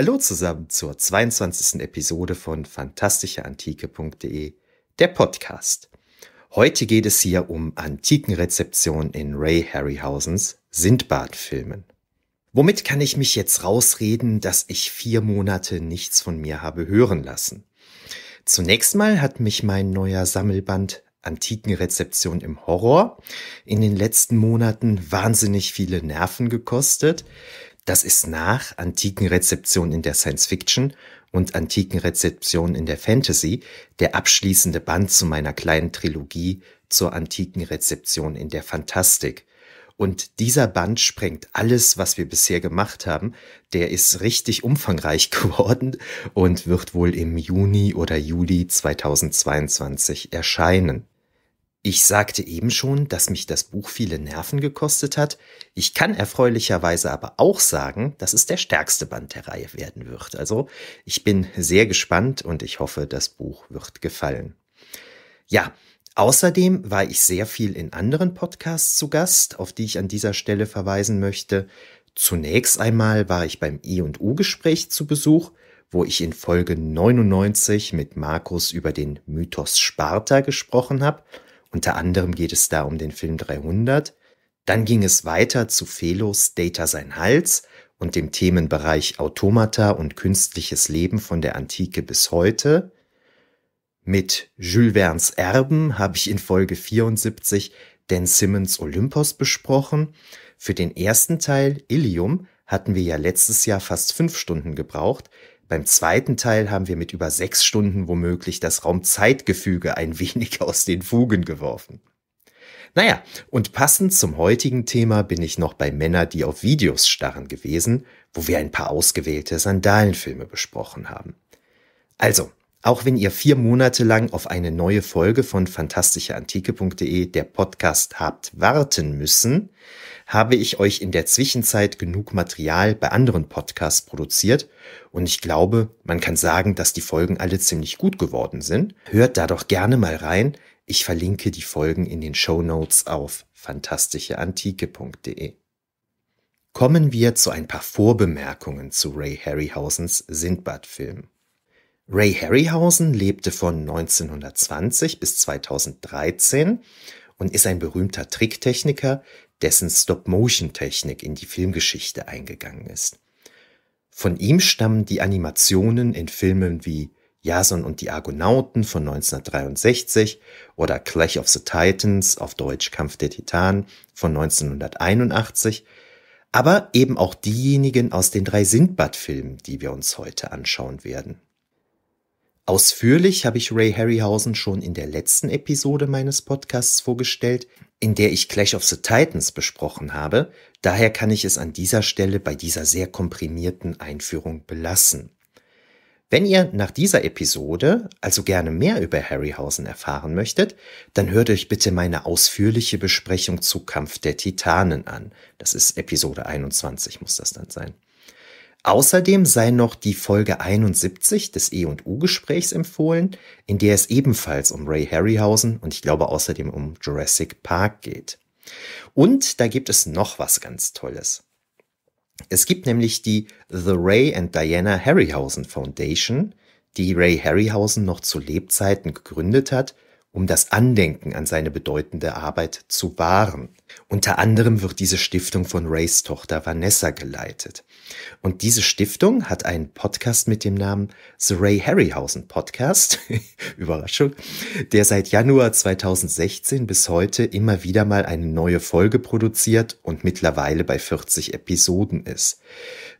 Hallo zusammen zur 22. Episode von fantastischeantike.de, der Podcast. Heute geht es hier um Antikenrezeption in Ray Harryhausens Sindbad-Filmen. Womit kann ich mich jetzt rausreden, dass ich vier Monate nichts von mir habe hören lassen? Zunächst mal hat mich mein neuer Sammelband Antikenrezeption im Horror in den letzten Monaten wahnsinnig viele Nerven gekostet. Das ist nach antiken Rezeption in der Science Fiction und antiken Rezeption in der Fantasy der abschließende Band zu meiner kleinen Trilogie zur antiken Rezeption in der Fantastik. Und dieser Band sprengt alles, was wir bisher gemacht haben. Der ist richtig umfangreich geworden und wird wohl im Juni oder Juli 2022 erscheinen. Ich sagte eben schon, dass mich das Buch viele Nerven gekostet hat. Ich kann erfreulicherweise aber auch sagen, dass es der stärkste Band der Reihe werden wird. Also ich bin sehr gespannt und ich hoffe, das Buch wird gefallen. Ja, außerdem war ich sehr viel in anderen Podcasts zu Gast, auf die ich an dieser Stelle verweisen möchte. Zunächst einmal war ich beim I&U-Gespräch zu Besuch wo ich in Folge 99 mit Markus über den Mythos Sparta gesprochen habe. Unter anderem geht es da um den Film 300. Dann ging es weiter zu Felos Data sein Hals und dem Themenbereich Automata und künstliches Leben von der Antike bis heute. Mit Jules Verne's Erben habe ich in Folge 74 Dan Simmons Olympos besprochen. Für den ersten Teil Ilium hatten wir ja letztes Jahr fast fünf Stunden gebraucht. Beim zweiten Teil haben wir mit über sechs Stunden womöglich das Raumzeitgefüge ein wenig aus den Fugen geworfen. Naja, und passend zum heutigen Thema bin ich noch bei Männer, die auf Videos starren gewesen, wo wir ein paar ausgewählte Sandalenfilme besprochen haben. Also, auch wenn ihr vier Monate lang auf eine neue Folge von fantastischeantike.de, der Podcast, habt warten müssen, habe ich euch in der Zwischenzeit genug Material bei anderen Podcasts produziert und ich glaube, man kann sagen, dass die Folgen alle ziemlich gut geworden sind. Hört da doch gerne mal rein. Ich verlinke die Folgen in den Show Notes auf fantastischeantike.de. Kommen wir zu ein paar Vorbemerkungen zu Ray Harryhausens Sindbad-Film. Ray Harryhausen lebte von 1920 bis 2013 und ist ein berühmter Tricktechniker, dessen Stop-Motion-Technik in die Filmgeschichte eingegangen ist. Von ihm stammen die Animationen in Filmen wie Jason und die Argonauten von 1963 oder Clash of the Titans auf Deutsch Kampf der Titanen von 1981, aber eben auch diejenigen aus den drei Sindbad-Filmen, die wir uns heute anschauen werden. Ausführlich habe ich Ray Harryhausen schon in der letzten Episode meines Podcasts vorgestellt, in der ich Clash of the Titans besprochen habe, daher kann ich es an dieser Stelle bei dieser sehr komprimierten Einführung belassen. Wenn ihr nach dieser Episode also gerne mehr über Harryhausen erfahren möchtet, dann hört euch bitte meine ausführliche Besprechung zu Kampf der Titanen an. Das ist Episode 21 muss das dann sein. Außerdem sei noch die Folge 71 des E&U-Gesprächs empfohlen, in der es ebenfalls um Ray Harryhausen und ich glaube außerdem um Jurassic Park geht. Und da gibt es noch was ganz Tolles. Es gibt nämlich die The Ray and Diana Harryhausen Foundation, die Ray Harryhausen noch zu Lebzeiten gegründet hat, um das Andenken an seine bedeutende Arbeit zu wahren. Unter anderem wird diese Stiftung von Rays Tochter Vanessa geleitet. Und diese Stiftung hat einen Podcast mit dem Namen The Ray Harryhausen Podcast, Überraschung, der seit Januar 2016 bis heute immer wieder mal eine neue Folge produziert und mittlerweile bei 40 Episoden ist.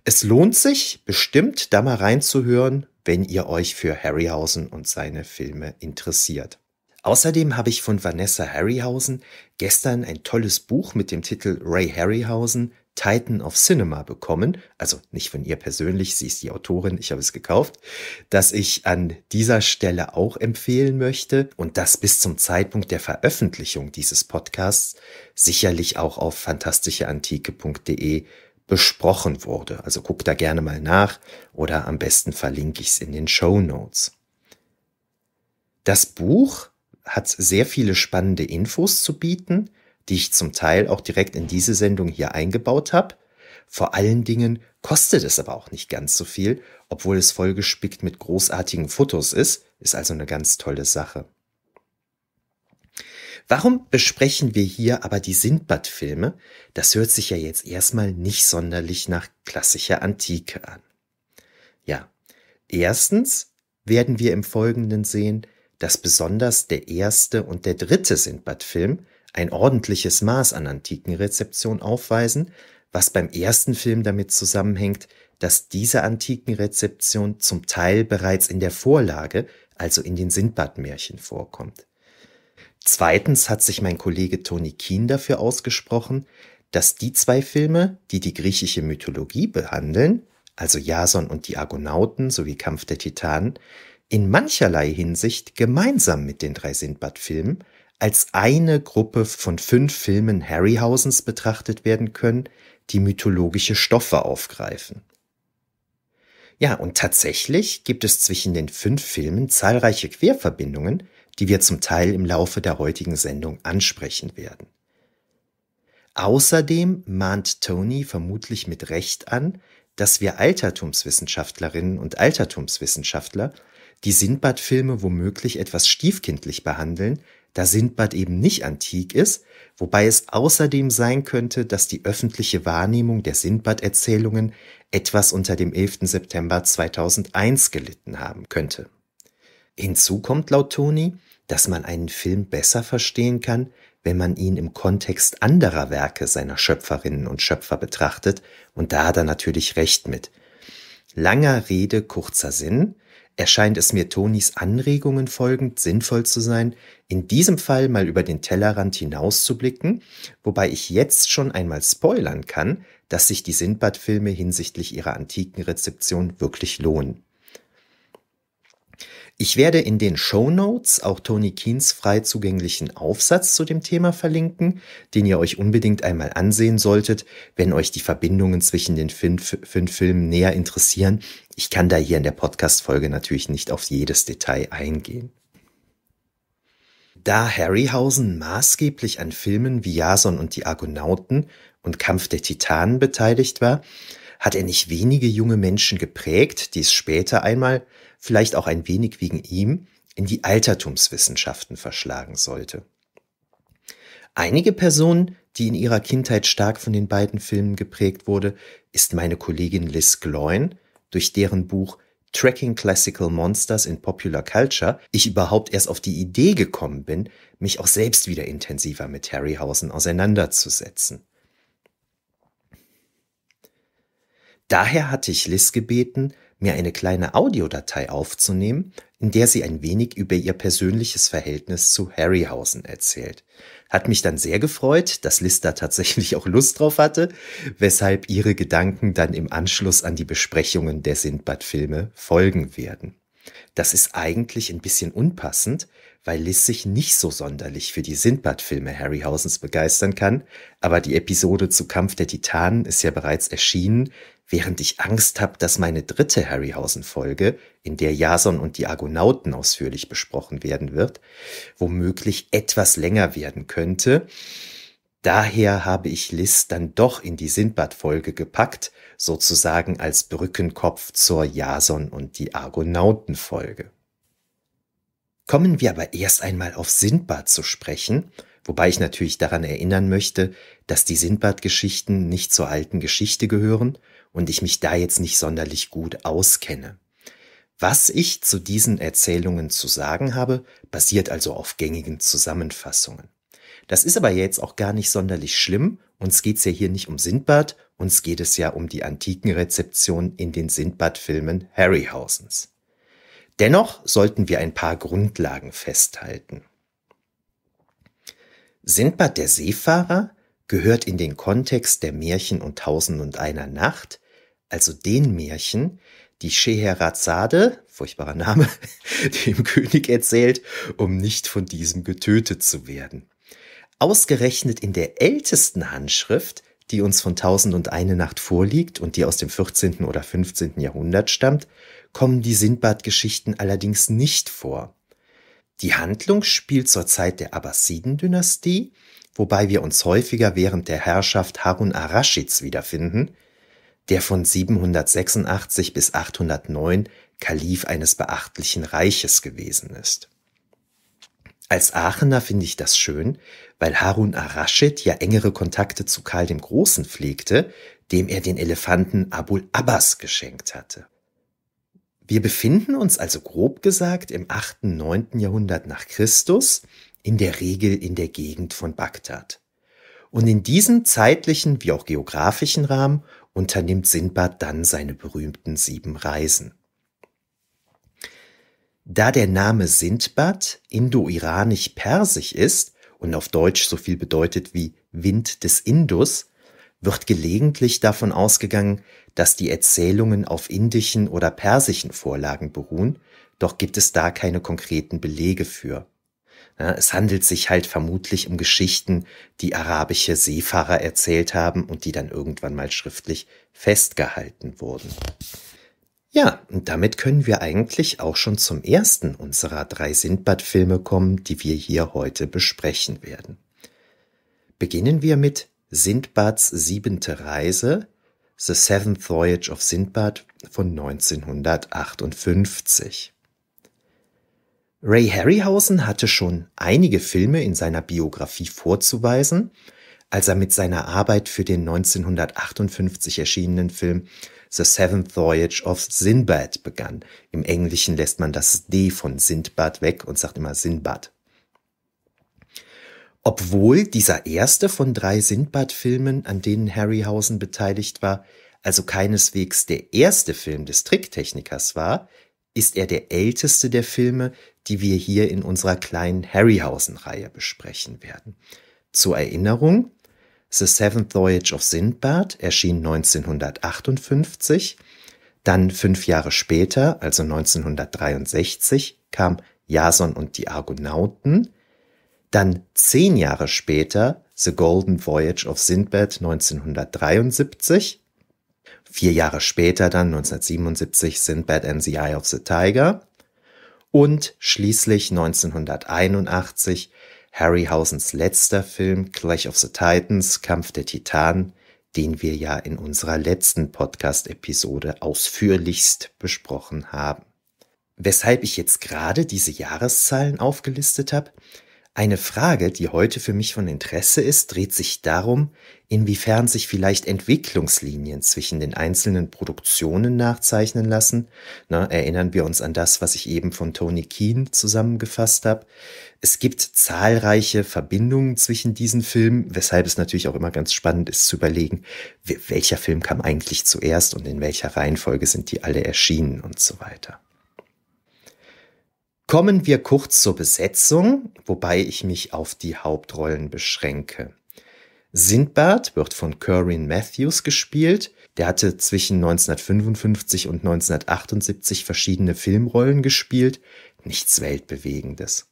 Es lohnt sich bestimmt, da mal reinzuhören, wenn ihr euch für Harryhausen und seine Filme interessiert. Außerdem habe ich von Vanessa Harryhausen gestern ein tolles Buch mit dem Titel Ray Harryhausen, Titan of Cinema bekommen, also nicht von ihr persönlich, sie ist die Autorin, ich habe es gekauft, dass ich an dieser Stelle auch empfehlen möchte und das bis zum Zeitpunkt der Veröffentlichung dieses Podcasts sicherlich auch auf fantastischeantike.de besprochen wurde. Also guck da gerne mal nach oder am besten verlinke ich es in den Show Notes. Das Buch hat sehr viele spannende Infos zu bieten, die ich zum Teil auch direkt in diese Sendung hier eingebaut habe. Vor allen Dingen kostet es aber auch nicht ganz so viel, obwohl es vollgespickt mit großartigen Fotos ist, ist also eine ganz tolle Sache. Warum besprechen wir hier aber die Sindbad-Filme? Das hört sich ja jetzt erstmal nicht sonderlich nach klassischer Antike an. Ja, erstens werden wir im Folgenden sehen, dass besonders der erste und der dritte Sindbad-Film ein ordentliches Maß an antiken Rezeption aufweisen, was beim ersten Film damit zusammenhängt, dass diese antiken Rezeption zum Teil bereits in der Vorlage, also in den Sindbad-Märchen vorkommt. Zweitens hat sich mein Kollege Toni Kien dafür ausgesprochen, dass die zwei Filme, die die griechische Mythologie behandeln, also Jason und die Argonauten sowie Kampf der Titanen, in mancherlei Hinsicht gemeinsam mit den drei Sindbad-Filmen als eine Gruppe von fünf Filmen Harryhausens betrachtet werden können, die mythologische Stoffe aufgreifen. Ja, und tatsächlich gibt es zwischen den fünf Filmen zahlreiche Querverbindungen, die wir zum Teil im Laufe der heutigen Sendung ansprechen werden. Außerdem mahnt Tony vermutlich mit Recht an, dass wir Altertumswissenschaftlerinnen und Altertumswissenschaftler die Sindbad-Filme womöglich etwas stiefkindlich behandeln, da Sindbad eben nicht antik ist, wobei es außerdem sein könnte, dass die öffentliche Wahrnehmung der Sindbad-Erzählungen etwas unter dem 11. September 2001 gelitten haben könnte. Hinzu kommt laut Toni, dass man einen Film besser verstehen kann, wenn man ihn im Kontext anderer Werke seiner Schöpferinnen und Schöpfer betrachtet, und da hat er natürlich recht mit. Langer Rede, kurzer Sinn, erscheint es mir Tonis Anregungen folgend sinnvoll zu sein, in diesem Fall mal über den Tellerrand hinauszublicken, wobei ich jetzt schon einmal spoilern kann, dass sich die Sindbad-Filme hinsichtlich ihrer antiken Rezeption wirklich lohnen. Ich werde in den Show Notes auch Tony Keens frei zugänglichen Aufsatz zu dem Thema verlinken, den ihr euch unbedingt einmal ansehen solltet, wenn euch die Verbindungen zwischen den fünf, fünf Filmen näher interessieren. Ich kann da hier in der Podcast-Folge natürlich nicht auf jedes Detail eingehen. Da Harryhausen maßgeblich an Filmen wie Jason und die Argonauten und Kampf der Titanen beteiligt war, hat er nicht wenige junge Menschen geprägt, die es später einmal vielleicht auch ein wenig wegen ihm, in die Altertumswissenschaften verschlagen sollte. Einige Personen, die in ihrer Kindheit stark von den beiden Filmen geprägt wurde, ist meine Kollegin Liz Gloin, durch deren Buch Tracking Classical Monsters in Popular Culture ich überhaupt erst auf die Idee gekommen bin, mich auch selbst wieder intensiver mit Harryhausen auseinanderzusetzen. Daher hatte ich Liz gebeten, mir eine kleine Audiodatei aufzunehmen, in der sie ein wenig über ihr persönliches Verhältnis zu Harryhausen erzählt. Hat mich dann sehr gefreut, dass Lister tatsächlich auch Lust drauf hatte, weshalb ihre Gedanken dann im Anschluss an die Besprechungen der Sindbad-Filme folgen werden. Das ist eigentlich ein bisschen unpassend, weil Liz sich nicht so sonderlich für die Sindbad-Filme Harryhausens begeistern kann, aber die Episode zu Kampf der Titanen ist ja bereits erschienen, während ich Angst habe, dass meine dritte Harryhausen-Folge, in der Jason und die Argonauten ausführlich besprochen werden wird, womöglich etwas länger werden könnte. Daher habe ich Liz dann doch in die Sindbad-Folge gepackt, sozusagen als Brückenkopf zur Jason und die Argonauten-Folge. Kommen wir aber erst einmal auf Sindbad zu sprechen, wobei ich natürlich daran erinnern möchte, dass die Sindbad-Geschichten nicht zur alten Geschichte gehören, und ich mich da jetzt nicht sonderlich gut auskenne. Was ich zu diesen Erzählungen zu sagen habe, basiert also auf gängigen Zusammenfassungen. Das ist aber jetzt auch gar nicht sonderlich schlimm. Uns geht's ja hier nicht um Sindbad, uns geht es ja um die antiken Rezeption in den Sindbad-Filmen Harryhausens. Dennoch sollten wir ein paar Grundlagen festhalten. Sindbad der Seefahrer gehört in den Kontext der Märchen und Tausendundeiner Nacht, also den Märchen, die Scheherazade, furchtbarer Name, dem König erzählt, um nicht von diesem getötet zu werden. Ausgerechnet in der ältesten Handschrift, die uns von Tausend und eine Nacht vorliegt und die aus dem 14. oder 15. Jahrhundert stammt, kommen die Sindbad-Geschichten allerdings nicht vor. Die Handlung spielt zur Zeit der Abbasiden-Dynastie wobei wir uns häufiger während der Herrschaft Harun ar wiederfinden, der von 786 bis 809 Kalif eines beachtlichen Reiches gewesen ist. Als Aachener finde ich das schön, weil Harun ar ja engere Kontakte zu Karl dem Großen pflegte, dem er den Elefanten Abul Abbas geschenkt hatte. Wir befinden uns also grob gesagt im 8. 9. Jahrhundert nach Christus in der Regel in der Gegend von Bagdad. Und in diesem zeitlichen wie auch geografischen Rahmen unternimmt Sindbad dann seine berühmten sieben Reisen. Da der Name Sindbad indo-iranisch-persisch ist und auf Deutsch so viel bedeutet wie Wind des Indus, wird gelegentlich davon ausgegangen, dass die Erzählungen auf indischen oder persischen Vorlagen beruhen, doch gibt es da keine konkreten Belege für. Es handelt sich halt vermutlich um Geschichten, die arabische Seefahrer erzählt haben und die dann irgendwann mal schriftlich festgehalten wurden. Ja, und damit können wir eigentlich auch schon zum ersten unserer drei Sindbad-Filme kommen, die wir hier heute besprechen werden. Beginnen wir mit Sindbads siebente Reise, The Seventh Voyage of Sindbad von 1958. Ray Harryhausen hatte schon einige Filme in seiner Biografie vorzuweisen, als er mit seiner Arbeit für den 1958 erschienenen Film The Seventh Voyage of Sinbad begann. Im Englischen lässt man das D von Sindbad weg und sagt immer Sinbad. Obwohl dieser erste von drei Sindbad-Filmen, an denen Harryhausen beteiligt war, also keineswegs der erste Film des Tricktechnikers war, ist er der älteste der Filme, die wir hier in unserer kleinen Harryhausen-Reihe besprechen werden. Zur Erinnerung, The Seventh Voyage of Sindbad erschien 1958, dann fünf Jahre später, also 1963, kam Jason und die Argonauten, dann zehn Jahre später The Golden Voyage of Sindbad 1973, vier Jahre später dann 1977 Sindbad and the Eye of the Tiger und schließlich 1981 Harryhausens letzter Film Clash of the Titans, Kampf der Titanen, den wir ja in unserer letzten Podcast-Episode ausführlichst besprochen haben. Weshalb ich jetzt gerade diese Jahreszahlen aufgelistet habe, eine Frage, die heute für mich von Interesse ist, dreht sich darum, inwiefern sich vielleicht Entwicklungslinien zwischen den einzelnen Produktionen nachzeichnen lassen. Na, erinnern wir uns an das, was ich eben von Tony Keen zusammengefasst habe. Es gibt zahlreiche Verbindungen zwischen diesen Filmen, weshalb es natürlich auch immer ganz spannend ist zu überlegen, welcher Film kam eigentlich zuerst und in welcher Reihenfolge sind die alle erschienen und so weiter. Kommen wir kurz zur Besetzung, wobei ich mich auf die Hauptrollen beschränke. Sindbad wird von Corinne Matthews gespielt. Der hatte zwischen 1955 und 1978 verschiedene Filmrollen gespielt. Nichts Weltbewegendes.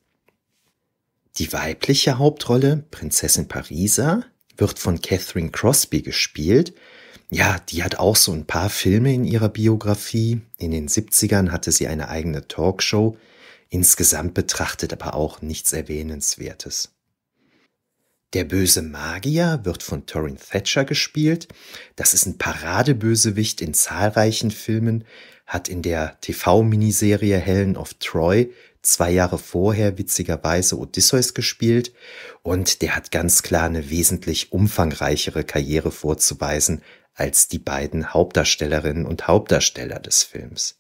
Die weibliche Hauptrolle, Prinzessin Parisa, wird von Catherine Crosby gespielt. Ja, die hat auch so ein paar Filme in ihrer Biografie. In den 70ern hatte sie eine eigene Talkshow, insgesamt betrachtet aber auch nichts Erwähnenswertes. Der böse Magier wird von Torin Thatcher gespielt. Das ist ein Paradebösewicht in zahlreichen Filmen, hat in der TV-Miniserie Helen of Troy zwei Jahre vorher witzigerweise Odysseus gespielt und der hat ganz klar eine wesentlich umfangreichere Karriere vorzuweisen als die beiden Hauptdarstellerinnen und Hauptdarsteller des Films.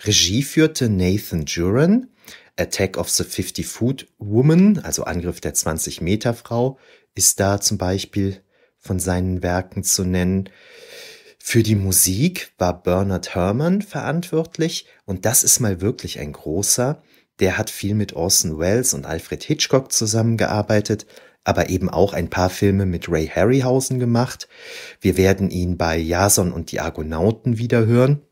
Regie führte Nathan Duran, Attack of the 50 Foot Woman, also Angriff der 20 Meter Frau, ist da zum Beispiel von seinen Werken zu nennen. Für die Musik war Bernard Herrmann verantwortlich und das ist mal wirklich ein großer. Der hat viel mit Orson Welles und Alfred Hitchcock zusammengearbeitet, aber eben auch ein paar Filme mit Ray Harryhausen gemacht. Wir werden ihn bei Jason und die Argonauten wiederhören.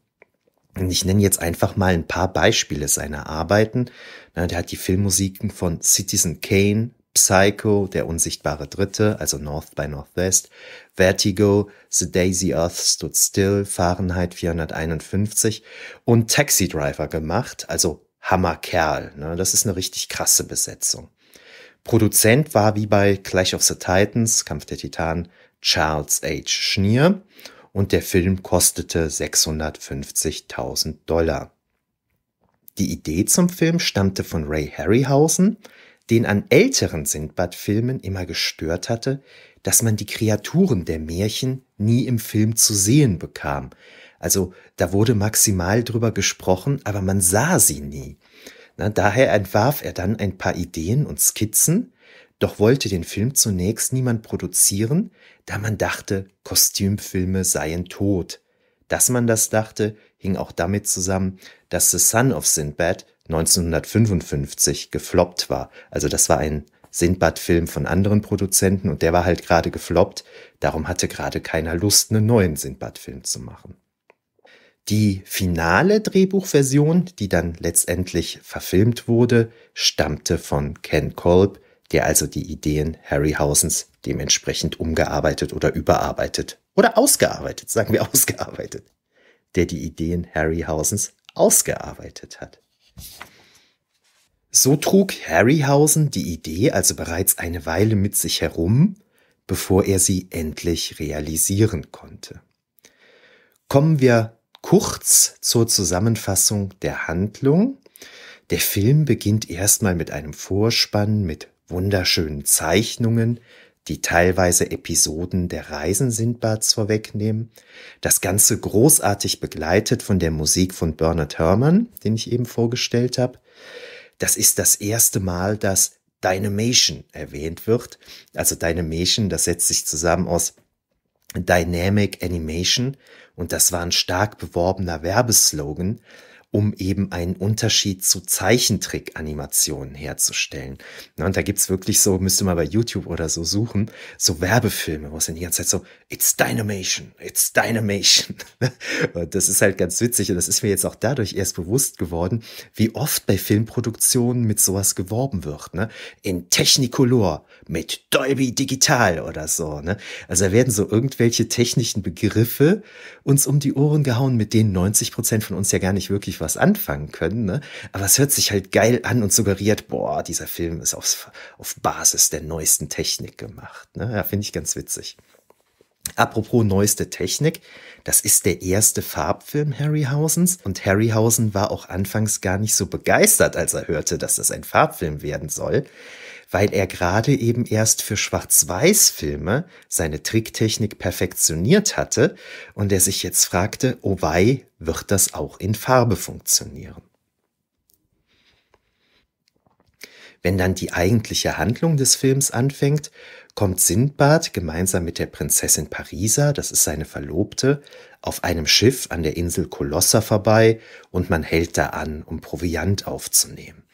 Und ich nenne jetzt einfach mal ein paar Beispiele seiner Arbeiten. der hat die Filmmusiken von Citizen Kane, Psycho, Der unsichtbare Dritte, also North by Northwest, Vertigo, The Daisy Earth Stood Still, Fahrenheit 451 und Taxi Driver gemacht, also Hammerkerl. Ne? Das ist eine richtig krasse Besetzung. Produzent war wie bei Clash of the Titans, Kampf der Titanen, Charles H. Schnier und der Film kostete 650.000 Dollar. Die Idee zum Film stammte von Ray Harryhausen, den an älteren Sindbad-Filmen immer gestört hatte, dass man die Kreaturen der Märchen nie im Film zu sehen bekam. Also da wurde maximal drüber gesprochen, aber man sah sie nie. Na, daher entwarf er dann ein paar Ideen und Skizzen, doch wollte den Film zunächst niemand produzieren, da man dachte, Kostümfilme seien tot. Dass man das dachte, hing auch damit zusammen, dass The Son of Sinbad 1955 gefloppt war. Also das war ein Sindbad-Film von anderen Produzenten und der war halt gerade gefloppt. Darum hatte gerade keiner Lust, einen neuen Sindbad-Film zu machen. Die finale Drehbuchversion, die dann letztendlich verfilmt wurde, stammte von Ken Kolb, der also die Ideen Harryhausens dementsprechend umgearbeitet oder überarbeitet oder ausgearbeitet, sagen wir ausgearbeitet, der die Ideen Harryhausens ausgearbeitet hat. So trug Harryhausen die Idee also bereits eine Weile mit sich herum, bevor er sie endlich realisieren konnte. Kommen wir kurz zur Zusammenfassung der Handlung. Der Film beginnt erstmal mit einem Vorspann mit wunderschönen Zeichnungen, die teilweise Episoden der Reisen Sindbads vorwegnehmen. Das Ganze großartig begleitet von der Musik von Bernard Herrmann, den ich eben vorgestellt habe. Das ist das erste Mal, dass Dynamation erwähnt wird. Also Dynamation, das setzt sich zusammen aus Dynamic Animation und das war ein stark beworbener Werbeslogan um eben einen Unterschied zu Zeichentrick-Animationen herzustellen. und da gibt's wirklich so, müsste man bei YouTube oder so suchen, so Werbefilme, wo es dann die ganze Zeit so, it's Dynamation, it's Dynamation. und das ist halt ganz witzig und das ist mir jetzt auch dadurch erst bewusst geworden, wie oft bei Filmproduktionen mit sowas geworben wird. Ne? In Technicolor, mit Dolby Digital oder so. Ne? Also da werden so irgendwelche technischen Begriffe uns um die Ohren gehauen, mit denen 90 Prozent von uns ja gar nicht wirklich was anfangen können. Ne? Aber es hört sich halt geil an und suggeriert, boah, dieser Film ist auf, auf Basis der neuesten Technik gemacht. Ne? Ja, finde ich ganz witzig. Apropos neueste Technik, das ist der erste Farbfilm Harryhausens und Harryhausen war auch anfangs gar nicht so begeistert, als er hörte, dass das ein Farbfilm werden soll weil er gerade eben erst für Schwarz-Weiß-Filme seine Tricktechnik perfektioniert hatte und er sich jetzt fragte, oh wei, wird das auch in Farbe funktionieren? Wenn dann die eigentliche Handlung des Films anfängt, kommt Sindbad gemeinsam mit der Prinzessin Parisa, das ist seine Verlobte, auf einem Schiff an der Insel Kolossa vorbei und man hält da an, um Proviant aufzunehmen.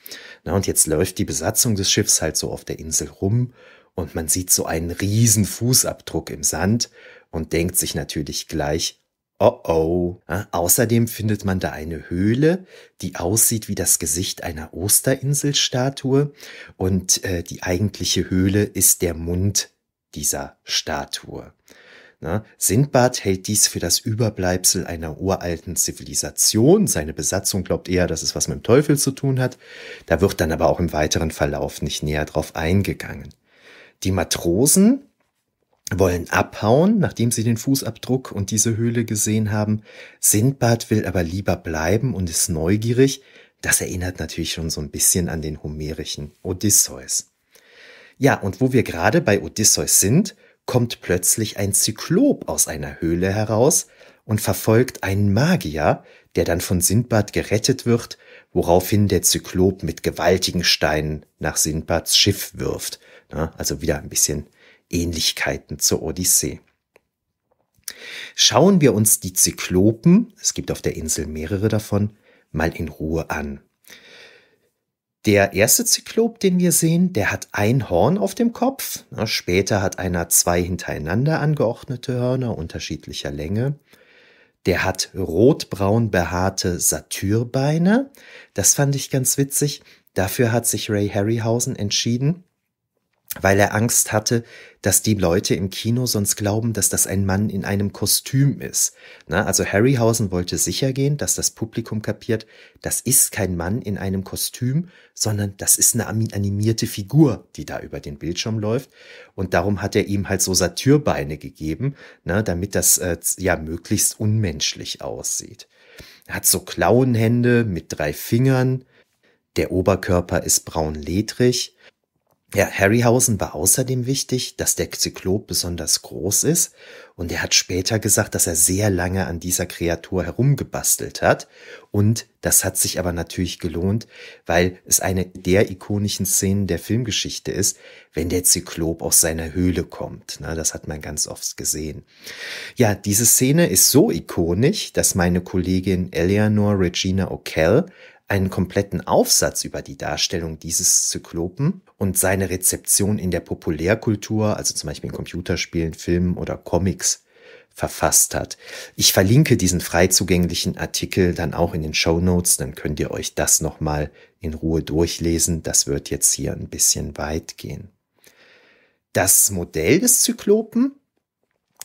Na, und jetzt läuft die Besatzung des Schiffs halt so auf der Insel rum und man sieht so einen riesen Fußabdruck im Sand und denkt sich natürlich gleich, oh oh. Ja, außerdem findet man da eine Höhle, die aussieht wie das Gesicht einer Osterinselstatue und äh, die eigentliche Höhle ist der Mund dieser Statue. Na, Sindbad hält dies für das Überbleibsel einer uralten Zivilisation. Seine Besatzung glaubt eher, dass es was mit dem Teufel zu tun hat. Da wird dann aber auch im weiteren Verlauf nicht näher drauf eingegangen. Die Matrosen wollen abhauen, nachdem sie den Fußabdruck und diese Höhle gesehen haben. Sindbad will aber lieber bleiben und ist neugierig. Das erinnert natürlich schon so ein bisschen an den homerischen Odysseus. Ja, und wo wir gerade bei Odysseus sind, kommt plötzlich ein Zyklop aus einer Höhle heraus und verfolgt einen Magier, der dann von Sindbad gerettet wird, woraufhin der Zyklop mit gewaltigen Steinen nach Sindbads Schiff wirft. Ne? also wieder ein bisschen Ähnlichkeiten zur Odyssee. Schauen wir uns die Zyklopen, es gibt auf der Insel mehrere davon, mal in Ruhe an. Der erste Zyklop, den wir sehen, der hat ein Horn auf dem Kopf. Später hat einer zwei hintereinander angeordnete Hörner unterschiedlicher Länge. Der hat rotbraun behaarte Satyrbeine. Das fand ich ganz witzig. Dafür hat sich Ray Harryhausen entschieden, weil er Angst hatte, dass die Leute im Kino sonst glauben, dass das ein Mann in einem Kostüm ist. Na, also Harryhausen wollte sicher gehen, dass das Publikum kapiert, das ist kein Mann in einem Kostüm, sondern das ist eine animierte Figur, die da über den Bildschirm läuft. Und darum hat er ihm halt so Satyrbeine gegeben, na, damit das äh, ja möglichst unmenschlich aussieht. Er hat so Klauenhände mit drei Fingern. Der Oberkörper ist braun ledrig ja, Harryhausen war außerdem wichtig, dass der Zyklop besonders groß ist und er hat später gesagt, dass er sehr lange an dieser Kreatur herumgebastelt hat und das hat sich aber natürlich gelohnt, weil es eine der ikonischen Szenen der Filmgeschichte ist, wenn der Zyklop aus seiner Höhle kommt. Na, das hat man ganz oft gesehen. Ja, diese Szene ist so ikonisch, dass meine Kollegin Eleanor Regina O'Kell einen kompletten Aufsatz über die Darstellung dieses Zyklopen und seine Rezeption in der Populärkultur, also zum Beispiel in Computerspielen, Filmen oder Comics, verfasst hat. Ich verlinke diesen frei zugänglichen Artikel dann auch in den Show Notes, dann könnt ihr euch das nochmal in Ruhe durchlesen. Das wird jetzt hier ein bisschen weit gehen. Das Modell des Zyklopen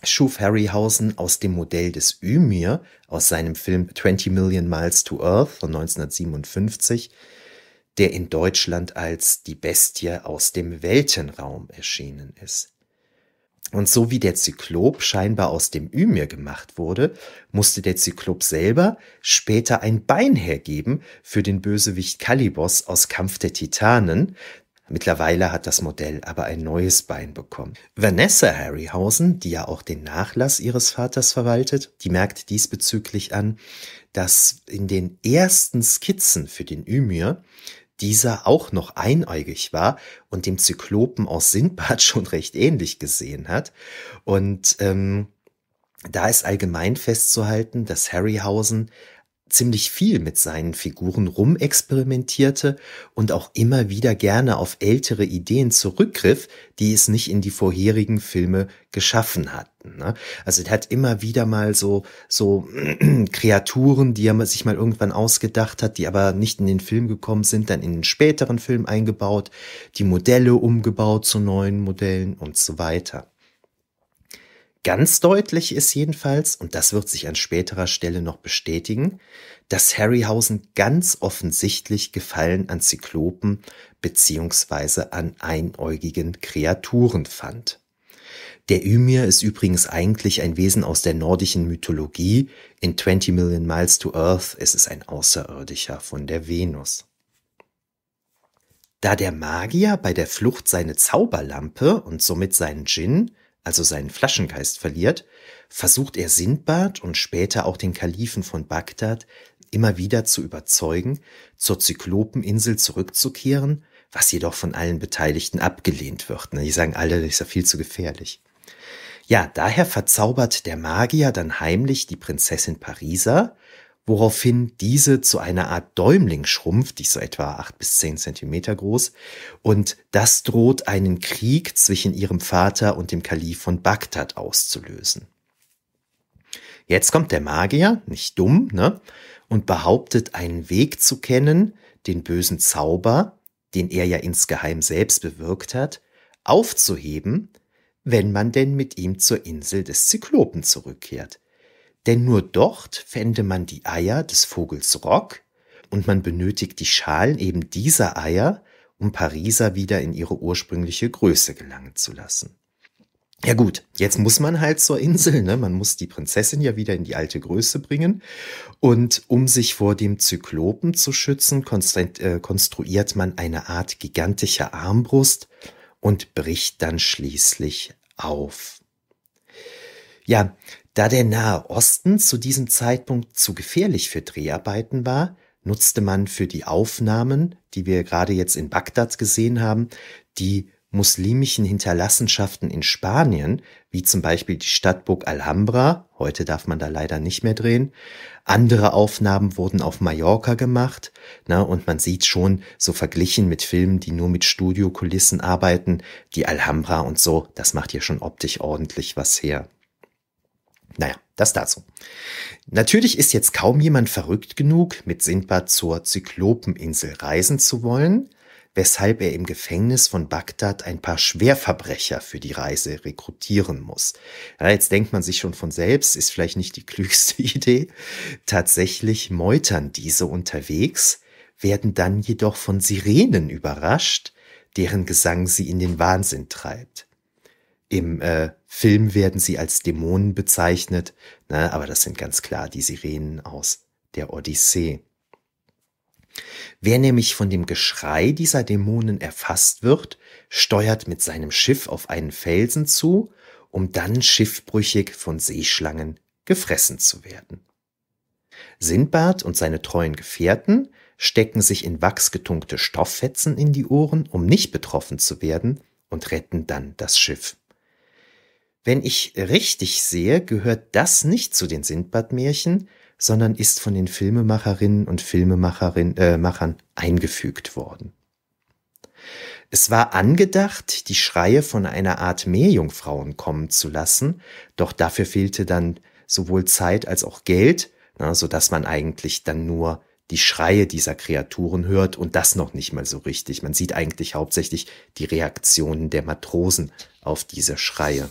schuf Harryhausen aus dem Modell des Ymir aus seinem Film 20 Million Miles to Earth von 1957, der in Deutschland als die Bestie aus dem Weltenraum erschienen ist. Und so wie der Zyklop scheinbar aus dem Ymir gemacht wurde, musste der Zyklop selber später ein Bein hergeben für den Bösewicht Kalibos aus Kampf der Titanen, Mittlerweile hat das Modell aber ein neues Bein bekommen. Vanessa Harryhausen, die ja auch den Nachlass ihres Vaters verwaltet, die merkt diesbezüglich an, dass in den ersten Skizzen für den Ymir dieser auch noch einäugig war und dem Zyklopen aus Sindbad schon recht ähnlich gesehen hat. Und ähm, da ist allgemein festzuhalten, dass Harryhausen ziemlich viel mit seinen Figuren rumexperimentierte und auch immer wieder gerne auf ältere Ideen zurückgriff, die es nicht in die vorherigen Filme geschaffen hatten. Ne? Also er hat immer wieder mal so, so Kreaturen, die er sich mal irgendwann ausgedacht hat, die aber nicht in den Film gekommen sind, dann in den späteren Film eingebaut, die Modelle umgebaut zu neuen Modellen und so weiter. Ganz deutlich ist jedenfalls, und das wird sich an späterer Stelle noch bestätigen, dass Harryhausen ganz offensichtlich Gefallen an Zyklopen bzw. an einäugigen Kreaturen fand. Der Ymir ist übrigens eigentlich ein Wesen aus der nordischen Mythologie. In 20 Million Miles to Earth ist es ein Außerirdischer von der Venus. Da der Magier bei der Flucht seine Zauberlampe und somit seinen Djinn also seinen Flaschengeist verliert, versucht er Sindbad und später auch den Kalifen von Bagdad immer wieder zu überzeugen, zur Zyklopeninsel zurückzukehren, was jedoch von allen Beteiligten abgelehnt wird. Ne? Die sagen alle, das ist ja viel zu gefährlich. Ja, daher verzaubert der Magier dann heimlich die Prinzessin Parisa, woraufhin diese zu einer Art Däumling schrumpft, die ist so etwa acht bis zehn Zentimeter groß, und das droht einen Krieg zwischen ihrem Vater und dem Kalif von Bagdad auszulösen. Jetzt kommt der Magier, nicht dumm, ne, und behauptet einen Weg zu kennen, den bösen Zauber, den er ja insgeheim selbst bewirkt hat, aufzuheben, wenn man denn mit ihm zur Insel des Zyklopen zurückkehrt denn nur dort fände man die Eier des Vogels Rock und man benötigt die Schalen eben dieser Eier, um Pariser wieder in ihre ursprüngliche Größe gelangen zu lassen. Ja gut, jetzt muss man halt zur Insel, ne? man muss die Prinzessin ja wieder in die alte Größe bringen. Und um sich vor dem Zyklopen zu schützen, äh, konstruiert man eine Art gigantischer Armbrust und bricht dann schließlich auf. Ja, da der Nahe Osten zu diesem Zeitpunkt zu gefährlich für Dreharbeiten war, nutzte man für die Aufnahmen, die wir gerade jetzt in Bagdad gesehen haben, die muslimischen Hinterlassenschaften in Spanien, wie zum Beispiel die Stadtburg Alhambra, heute darf man da leider nicht mehr drehen. Andere Aufnahmen wurden auf Mallorca gemacht, ne, und man sieht schon, so verglichen mit Filmen, die nur mit Studiokulissen arbeiten, die Alhambra und so, das macht hier schon optisch ordentlich was her. Naja, das dazu. Natürlich ist jetzt kaum jemand verrückt genug, mit Sindbad zur Zyklopeninsel reisen zu wollen, weshalb er im Gefängnis von Bagdad ein paar Schwerverbrecher für die Reise rekrutieren muss. Ja, jetzt denkt man sich schon von selbst, ist vielleicht nicht die klügste Idee. Tatsächlich meutern diese unterwegs, werden dann jedoch von Sirenen überrascht, deren Gesang sie in den Wahnsinn treibt. Im äh, Film werden sie als Dämonen bezeichnet, ne? aber das sind ganz klar die Sirenen aus der Odyssee. Wer nämlich von dem Geschrei dieser Dämonen erfasst wird, steuert mit seinem Schiff auf einen Felsen zu, um dann schiffbrüchig von Seeschlangen gefressen zu werden. Sindbad und seine treuen Gefährten stecken sich in wachsgetunkte Stofffetzen in die Ohren, um nicht betroffen zu werden, und retten dann das Schiff. Wenn ich richtig sehe, gehört das nicht zu den Sindbad-Märchen, sondern ist von den Filmemacherinnen und Filmemachern äh, eingefügt worden. Es war angedacht, die Schreie von einer Art Meerjungfrauen kommen zu lassen, doch dafür fehlte dann sowohl Zeit als auch Geld, na, sodass man eigentlich dann nur die Schreie dieser Kreaturen hört und das noch nicht mal so richtig. Man sieht eigentlich hauptsächlich die Reaktionen der Matrosen auf diese Schreie.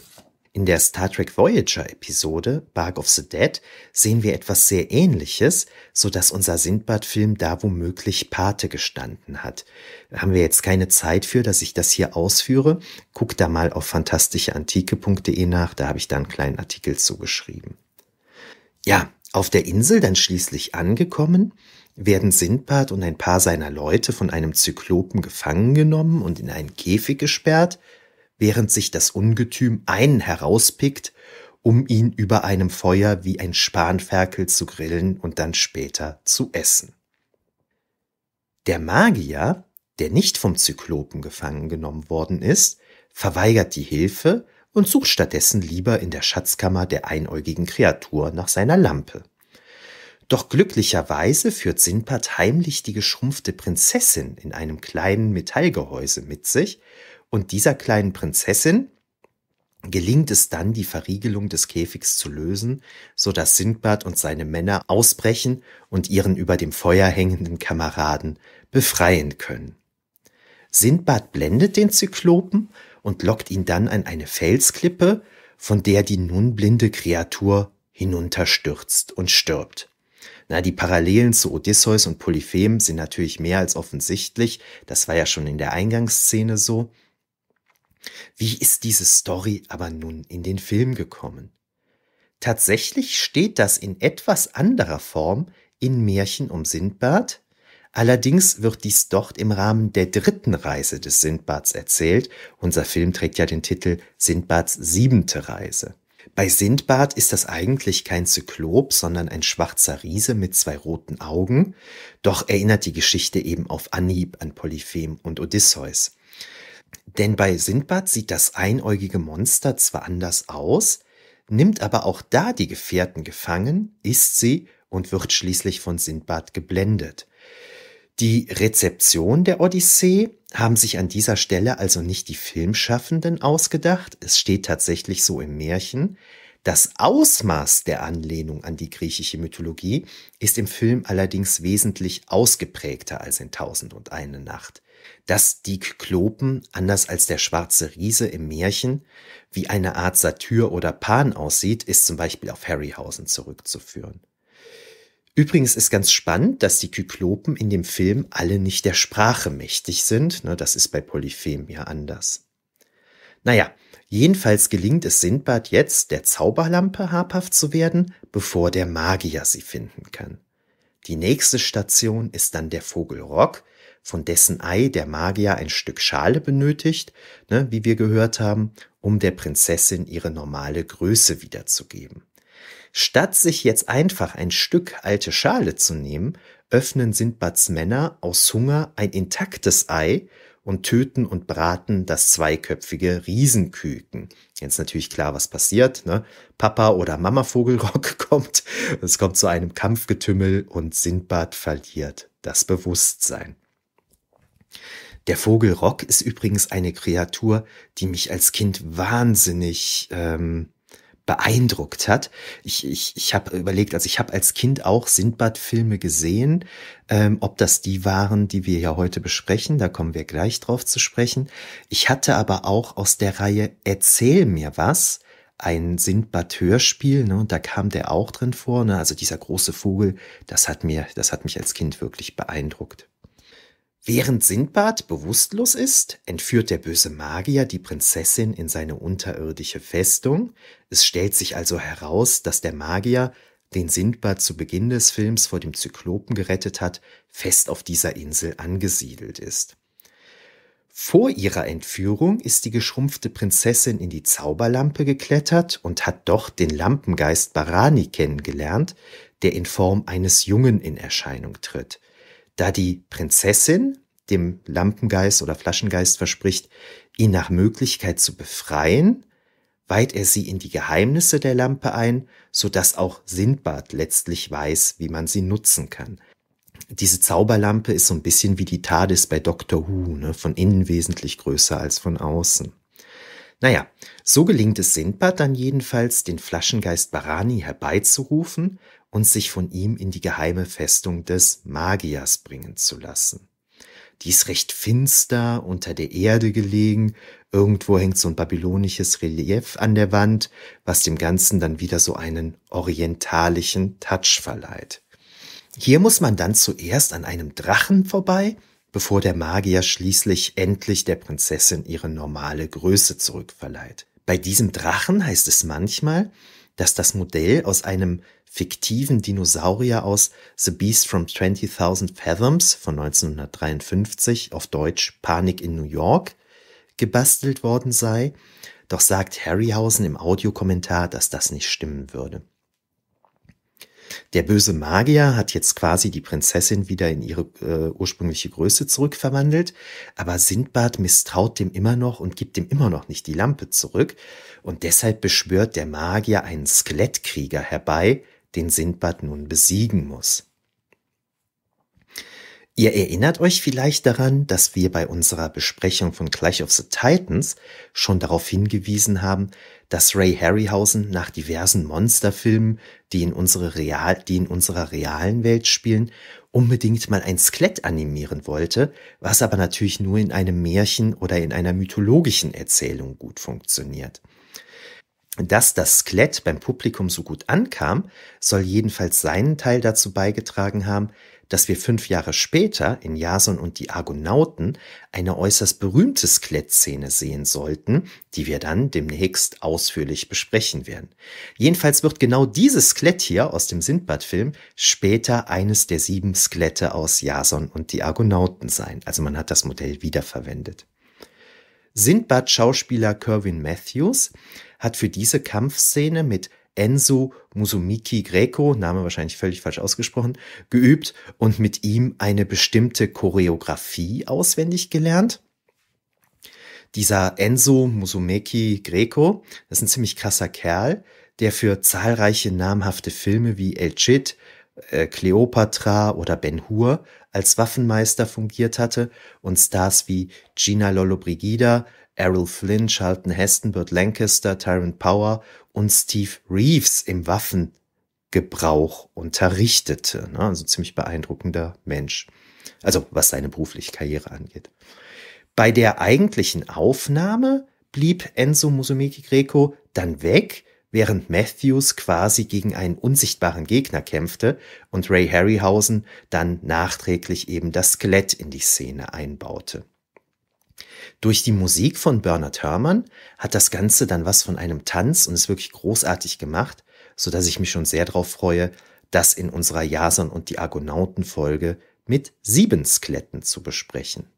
In der Star Trek Voyager Episode Bark of the Dead sehen wir etwas sehr ähnliches, so dass unser Sindbad-Film da womöglich Pate gestanden hat. haben wir jetzt keine Zeit für, dass ich das hier ausführe. Guck da mal auf fantastischeantike.de nach, da habe ich da einen kleinen Artikel zugeschrieben. Ja, auf der Insel dann schließlich angekommen, werden Sindbad und ein paar seiner Leute von einem Zyklopen gefangen genommen und in einen Käfig gesperrt – während sich das Ungetüm einen herauspickt, um ihn über einem Feuer wie ein Spanferkel zu grillen und dann später zu essen. Der Magier, der nicht vom Zyklopen gefangen genommen worden ist, verweigert die Hilfe und sucht stattdessen lieber in der Schatzkammer der einäugigen Kreatur nach seiner Lampe. Doch glücklicherweise führt Sinbad heimlich die geschrumpfte Prinzessin in einem kleinen Metallgehäuse mit sich, und dieser kleinen Prinzessin gelingt es dann, die Verriegelung des Käfigs zu lösen, so dass Sindbad und seine Männer ausbrechen und ihren über dem Feuer hängenden Kameraden befreien können. Sindbad blendet den Zyklopen und lockt ihn dann an eine Felsklippe, von der die nun blinde Kreatur hinunterstürzt und stirbt. Na, die Parallelen zu Odysseus und Polyphem sind natürlich mehr als offensichtlich. Das war ja schon in der Eingangsszene so. Wie ist diese Story aber nun in den Film gekommen? Tatsächlich steht das in etwas anderer Form in Märchen um Sindbad, allerdings wird dies dort im Rahmen der dritten Reise des Sindbads erzählt. Unser Film trägt ja den Titel Sindbads siebente Reise. Bei Sindbad ist das eigentlich kein Zyklop, sondern ein schwarzer Riese mit zwei roten Augen, doch erinnert die Geschichte eben auf Anhieb an Polyphem und Odysseus. Denn bei Sindbad sieht das einäugige Monster zwar anders aus, nimmt aber auch da die Gefährten gefangen, isst sie und wird schließlich von Sindbad geblendet. Die Rezeption der Odyssee haben sich an dieser Stelle also nicht die Filmschaffenden ausgedacht, es steht tatsächlich so im Märchen. Das Ausmaß der Anlehnung an die griechische Mythologie ist im Film allerdings wesentlich ausgeprägter als in Tausend und eine Nacht dass die Kyklopen, anders als der schwarze Riese im Märchen, wie eine Art Satyr oder Pan aussieht, ist zum Beispiel auf Harryhausen zurückzuführen. Übrigens ist ganz spannend, dass die Kyklopen in dem Film alle nicht der Sprache mächtig sind. Ne, das ist bei Polyphem ja anders. Naja, jedenfalls gelingt es Sindbad jetzt, der Zauberlampe habhaft zu werden, bevor der Magier sie finden kann. Die nächste Station ist dann der Vogel Rock, von dessen Ei der Magier ein Stück Schale benötigt, ne, wie wir gehört haben, um der Prinzessin ihre normale Größe wiederzugeben. Statt sich jetzt einfach ein Stück alte Schale zu nehmen, öffnen Sindbads Männer aus Hunger ein intaktes Ei und töten und braten das zweiköpfige Riesenküken. Jetzt natürlich klar, was passiert. Ne? Papa oder Mama Vogelrock kommt. Es kommt zu einem Kampfgetümmel und Sindbad verliert das Bewusstsein. Der Vogel Rock ist übrigens eine Kreatur, die mich als Kind wahnsinnig ähm, beeindruckt hat. Ich, ich, ich habe überlegt, also ich habe als Kind auch Sindbad-Filme gesehen, ähm, ob das die waren, die wir ja heute besprechen, da kommen wir gleich drauf zu sprechen. Ich hatte aber auch aus der Reihe Erzähl mir was, ein Sindbad-Hörspiel, ne, und da kam der auch drin vor, ne, also dieser große Vogel, das hat mir, das hat mich als Kind wirklich beeindruckt. Während Sindbad bewusstlos ist, entführt der böse Magier die Prinzessin in seine unterirdische Festung. Es stellt sich also heraus, dass der Magier, den Sindbad zu Beginn des Films vor dem Zyklopen gerettet hat, fest auf dieser Insel angesiedelt ist. Vor ihrer Entführung ist die geschrumpfte Prinzessin in die Zauberlampe geklettert und hat doch den Lampengeist Barani kennengelernt, der in Form eines Jungen in Erscheinung tritt – da die Prinzessin dem Lampengeist oder Flaschengeist verspricht, ihn nach Möglichkeit zu befreien, weiht er sie in die Geheimnisse der Lampe ein, so dass auch Sindbad letztlich weiß, wie man sie nutzen kann. Diese Zauberlampe ist so ein bisschen wie die TARDIS bei Dr. Who, ne? von innen wesentlich größer als von außen. Naja, so gelingt es Sindbad dann jedenfalls, den Flaschengeist Barani herbeizurufen und sich von ihm in die geheime Festung des Magiers bringen zu lassen. Die ist recht finster, unter der Erde gelegen, irgendwo hängt so ein babylonisches Relief an der Wand, was dem Ganzen dann wieder so einen orientalischen Touch verleiht. Hier muss man dann zuerst an einem Drachen vorbei, bevor der Magier schließlich endlich der Prinzessin ihre normale Größe zurückverleiht. Bei diesem Drachen heißt es manchmal, dass das Modell aus einem fiktiven Dinosaurier aus The Beast from 20.000 Fathoms von 1953 auf Deutsch Panik in New York gebastelt worden sei, doch sagt Harryhausen im Audiokommentar, dass das nicht stimmen würde. Der böse Magier hat jetzt quasi die Prinzessin wieder in ihre äh, ursprüngliche Größe zurückverwandelt, aber Sindbad misstraut dem immer noch und gibt dem immer noch nicht die Lampe zurück. Und deshalb beschwört der Magier einen Skelettkrieger herbei, den Sindbad nun besiegen muss. Ihr erinnert euch vielleicht daran, dass wir bei unserer Besprechung von Clash of the Titans schon darauf hingewiesen haben, dass Ray Harryhausen nach diversen Monsterfilmen, die in, unsere Real, die in unserer realen Welt spielen, unbedingt mal ein Skelett animieren wollte, was aber natürlich nur in einem Märchen oder in einer mythologischen Erzählung gut funktioniert. Dass das Skelett beim Publikum so gut ankam, soll jedenfalls seinen Teil dazu beigetragen haben, dass wir fünf Jahre später in Jason und die Argonauten eine äußerst berühmte Skelettszene sehen sollten, die wir dann demnächst ausführlich besprechen werden. Jedenfalls wird genau dieses Skelett hier aus dem Sindbad-Film später eines der sieben Skelette aus Jason und die Argonauten sein. Also man hat das Modell wiederverwendet. Sindbad-Schauspieler Kirwin Matthews hat für diese Kampfszene mit Enzo Musumiki Greco, Name wahrscheinlich völlig falsch ausgesprochen, geübt und mit ihm eine bestimmte Choreografie auswendig gelernt. Dieser Enzo Musumeki Greco, das ist ein ziemlich krasser Kerl, der für zahlreiche namhafte Filme wie El Cid, Cleopatra äh, oder Ben Hur als Waffenmeister fungiert hatte und Stars wie Gina Lollobrigida, Errol Flynn, Charlton Heston, Burt Lancaster, Tyrant Power und Steve Reeves im Waffengebrauch unterrichtete. Ne, also ziemlich beeindruckender Mensch. Also was seine berufliche Karriere angeht. Bei der eigentlichen Aufnahme blieb Enzo Musumeci Greco dann weg, während Matthews quasi gegen einen unsichtbaren Gegner kämpfte und Ray Harryhausen dann nachträglich eben das Skelett in die Szene einbaute. Durch die Musik von Bernard Hörmann hat das Ganze dann was von einem Tanz und ist wirklich großartig gemacht, so dass ich mich schon sehr darauf freue, das in unserer Jason und die Argonauten Folge mit sieben Skeletten zu besprechen.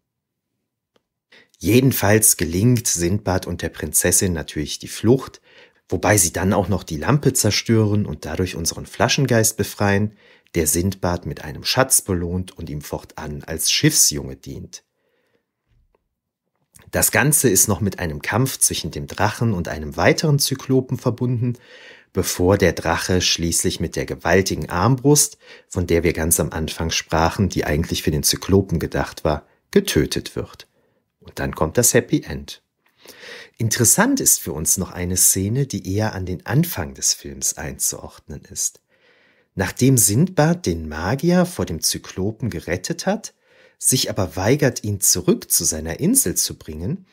Jedenfalls gelingt Sindbad und der Prinzessin natürlich die Flucht, wobei sie dann auch noch die Lampe zerstören und dadurch unseren Flaschengeist befreien, der Sindbad mit einem Schatz belohnt und ihm fortan als Schiffsjunge dient. Das Ganze ist noch mit einem Kampf zwischen dem Drachen und einem weiteren Zyklopen verbunden, bevor der Drache schließlich mit der gewaltigen Armbrust, von der wir ganz am Anfang sprachen, die eigentlich für den Zyklopen gedacht war, getötet wird. Und dann kommt das Happy End. Interessant ist für uns noch eine Szene, die eher an den Anfang des Films einzuordnen ist. Nachdem Sindbad den Magier vor dem Zyklopen gerettet hat, sich aber weigert, ihn zurück zu seiner Insel zu bringen,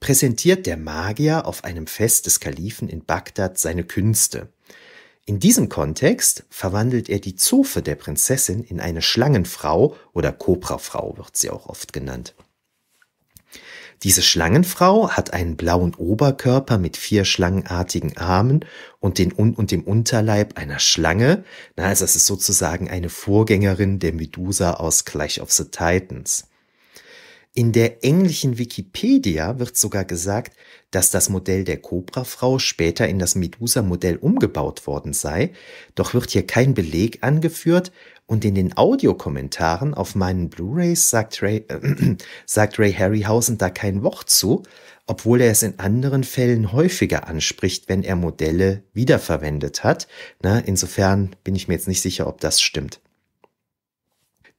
präsentiert der Magier auf einem Fest des Kalifen in Bagdad seine Künste. In diesem Kontext verwandelt er die Zofe der Prinzessin in eine Schlangenfrau oder Kobrafrau wird sie auch oft genannt. Diese Schlangenfrau hat einen blauen Oberkörper mit vier schlangenartigen Armen und, den, und dem Unterleib einer Schlange. Na, also es ist sozusagen eine Vorgängerin der Medusa aus Clash of the Titans. In der englischen Wikipedia wird sogar gesagt, dass das Modell der Cobra-Frau später in das Medusa-Modell umgebaut worden sei, doch wird hier kein Beleg angeführt, und in den Audiokommentaren auf meinen Blu-rays sagt Ray, äh, sagt Ray Harryhausen da kein Wort zu, obwohl er es in anderen Fällen häufiger anspricht, wenn er Modelle wiederverwendet hat. Na, insofern bin ich mir jetzt nicht sicher, ob das stimmt.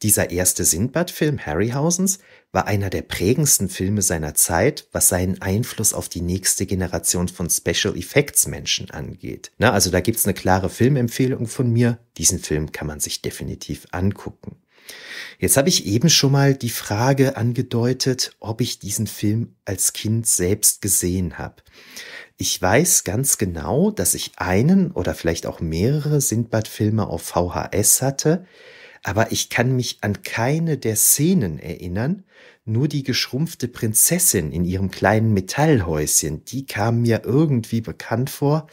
Dieser erste Sindbad-Film Harryhausens war einer der prägendsten Filme seiner Zeit, was seinen Einfluss auf die nächste Generation von Special Effects Menschen angeht. Na, also da gibt's eine klare Filmempfehlung von mir. Diesen Film kann man sich definitiv angucken. Jetzt habe ich eben schon mal die Frage angedeutet, ob ich diesen Film als Kind selbst gesehen habe. Ich weiß ganz genau, dass ich einen oder vielleicht auch mehrere Sindbad-Filme auf VHS hatte, aber ich kann mich an keine der Szenen erinnern, nur die geschrumpfte Prinzessin in ihrem kleinen Metallhäuschen, die kam mir irgendwie bekannt vor.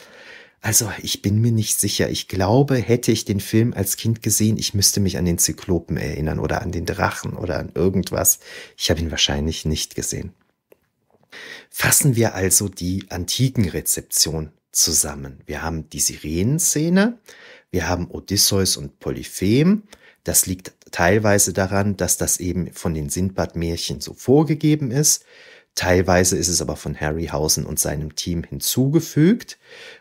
Also ich bin mir nicht sicher. Ich glaube, hätte ich den Film als Kind gesehen, ich müsste mich an den Zyklopen erinnern oder an den Drachen oder an irgendwas. Ich habe ihn wahrscheinlich nicht gesehen. Fassen wir also die antiken Rezeption zusammen. Wir haben die Sirenenszene, wir haben Odysseus und Polyphem, das liegt teilweise daran, dass das eben von den Sindbad-Märchen so vorgegeben ist. Teilweise ist es aber von Harryhausen und seinem Team hinzugefügt.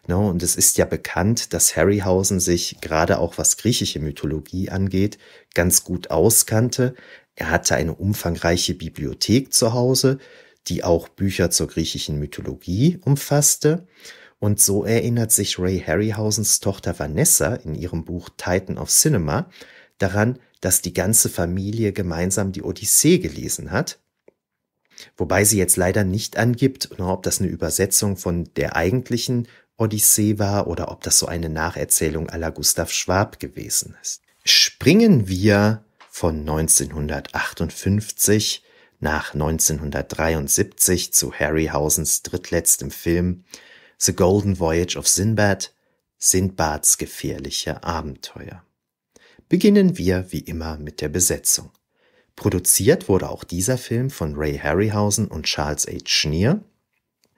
Ne? Und es ist ja bekannt, dass Harryhausen sich gerade auch was griechische Mythologie angeht, ganz gut auskannte. Er hatte eine umfangreiche Bibliothek zu Hause, die auch Bücher zur griechischen Mythologie umfasste. Und so erinnert sich Ray Harryhausens Tochter Vanessa in ihrem Buch Titan of Cinema daran, dass die ganze Familie gemeinsam die Odyssee gelesen hat, wobei sie jetzt leider nicht angibt, ob das eine Übersetzung von der eigentlichen Odyssee war oder ob das so eine Nacherzählung aller Gustav Schwab gewesen ist. Springen wir von 1958 nach 1973 zu Harryhausens drittletztem Film The Golden Voyage of Sinbad, Sinbads gefährliche Abenteuer beginnen wir wie immer mit der Besetzung. Produziert wurde auch dieser Film von Ray Harryhausen und Charles H. Schneer.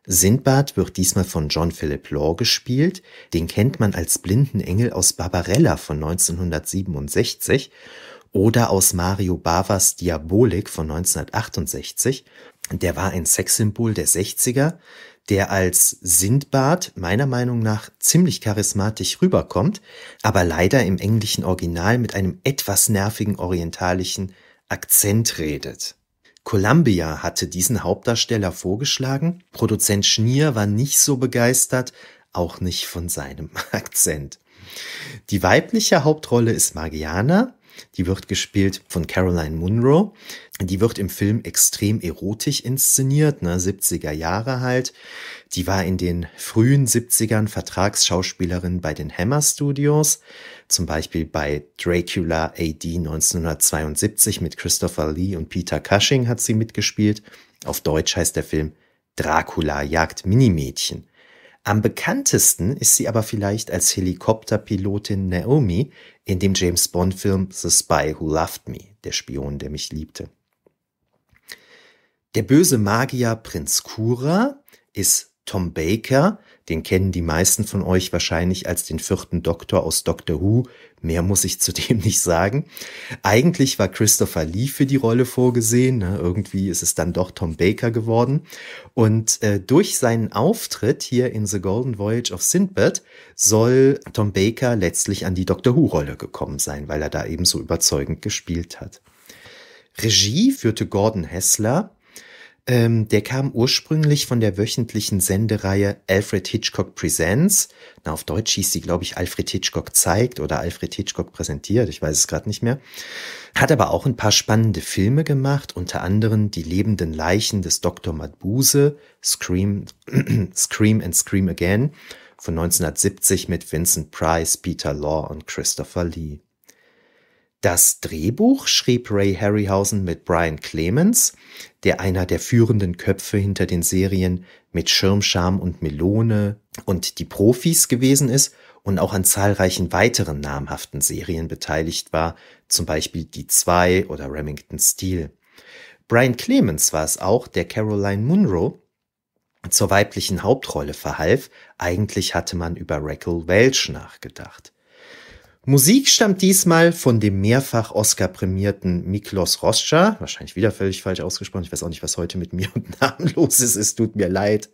Sindbad wird diesmal von John Philip Law gespielt, den kennt man als blinden Engel aus Barbarella von 1967 oder aus Mario Bavas Diabolik von 1968. Der war ein Sexsymbol der 60er, der als Sindbad meiner Meinung nach ziemlich charismatisch rüberkommt, aber leider im englischen Original mit einem etwas nervigen orientalischen Akzent redet. Columbia hatte diesen Hauptdarsteller vorgeschlagen, Produzent Schnier war nicht so begeistert, auch nicht von seinem Akzent. Die weibliche Hauptrolle ist Magiana, die wird gespielt von Caroline Munro. Die wird im Film extrem erotisch inszeniert, ne, 70er Jahre halt. Die war in den frühen 70ern Vertragsschauspielerin bei den Hammer Studios, zum Beispiel bei Dracula AD 1972 mit Christopher Lee und Peter Cushing hat sie mitgespielt. Auf Deutsch heißt der Film Dracula jagt Minimädchen. Am bekanntesten ist sie aber vielleicht als Helikopterpilotin Naomi in dem James Bond-Film The Spy Who Loved Me, der Spion, der mich liebte. Der böse Magier Prinz Kura ist Tom Baker, den kennen die meisten von euch wahrscheinlich als den vierten Doktor aus Doctor Who, Mehr muss ich zudem nicht sagen. Eigentlich war Christopher Lee für die Rolle vorgesehen. Ne? Irgendwie ist es dann doch Tom Baker geworden. Und äh, durch seinen Auftritt hier in The Golden Voyage of Sindbad soll Tom Baker letztlich an die Doctor Who-Rolle gekommen sein, weil er da eben so überzeugend gespielt hat. Regie führte Gordon Hessler, ähm, der kam ursprünglich von der wöchentlichen Sendereihe Alfred Hitchcock Presents. Na, auf Deutsch hieß sie, glaube ich, Alfred Hitchcock zeigt oder Alfred Hitchcock präsentiert. Ich weiß es gerade nicht mehr. Hat aber auch ein paar spannende Filme gemacht, unter anderem Die lebenden Leichen des Dr. Madbuse, Scream, Scream and Scream Again von 1970 mit Vincent Price, Peter Law und Christopher Lee. Das Drehbuch schrieb Ray Harryhausen mit Brian Clemens, der einer der führenden Köpfe hinter den Serien mit Schirmscham und Melone und Die Profis gewesen ist und auch an zahlreichen weiteren namhaften Serien beteiligt war, zum Beispiel Die Zwei oder Remington Steel. Brian Clemens war es auch, der Caroline Munro zur weiblichen Hauptrolle verhalf. Eigentlich hatte man über Raquel Welch nachgedacht. Musik stammt diesmal von dem mehrfach Oscar-prämierten Miklos Roscha. Wahrscheinlich wieder völlig falsch ausgesprochen. Ich weiß auch nicht, was heute mit mir und Namen los ist. Es tut mir leid.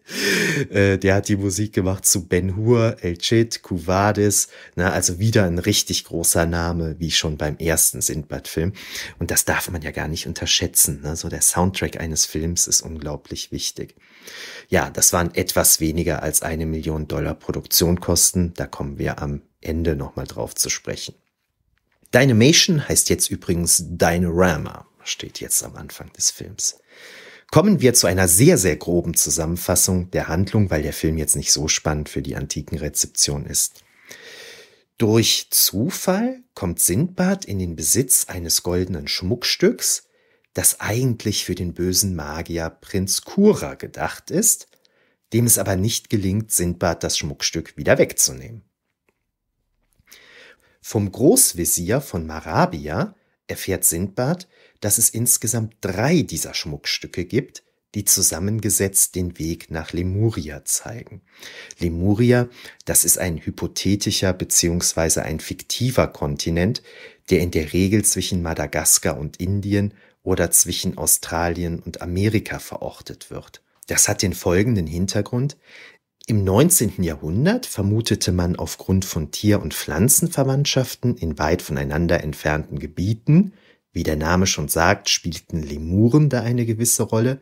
Äh, der hat die Musik gemacht zu Ben Hur, El Cid, Kuvadis. Na, also wieder ein richtig großer Name, wie schon beim ersten Sindbad-Film. Und das darf man ja gar nicht unterschätzen. Ne? So der Soundtrack eines Films ist unglaublich wichtig. Ja, das waren etwas weniger als eine Million Dollar Produktionkosten. Da kommen wir am Ende nochmal drauf zu sprechen. Dynamation heißt jetzt übrigens Dynorama, steht jetzt am Anfang des Films. Kommen wir zu einer sehr, sehr groben Zusammenfassung der Handlung, weil der Film jetzt nicht so spannend für die antiken Rezeption ist. Durch Zufall kommt Sindbad in den Besitz eines goldenen Schmuckstücks, das eigentlich für den bösen Magier Prinz Kura gedacht ist, dem es aber nicht gelingt, Sindbad das Schmuckstück wieder wegzunehmen. Vom Großvezier von Marabia erfährt Sindbad, dass es insgesamt drei dieser Schmuckstücke gibt, die zusammengesetzt den Weg nach Lemuria zeigen. Lemuria, das ist ein hypothetischer bzw. ein fiktiver Kontinent, der in der Regel zwischen Madagaskar und Indien oder zwischen Australien und Amerika verortet wird. Das hat den folgenden Hintergrund. Im 19. Jahrhundert vermutete man aufgrund von Tier- und Pflanzenverwandtschaften in weit voneinander entfernten Gebieten, wie der Name schon sagt, spielten Lemuren da eine gewisse Rolle,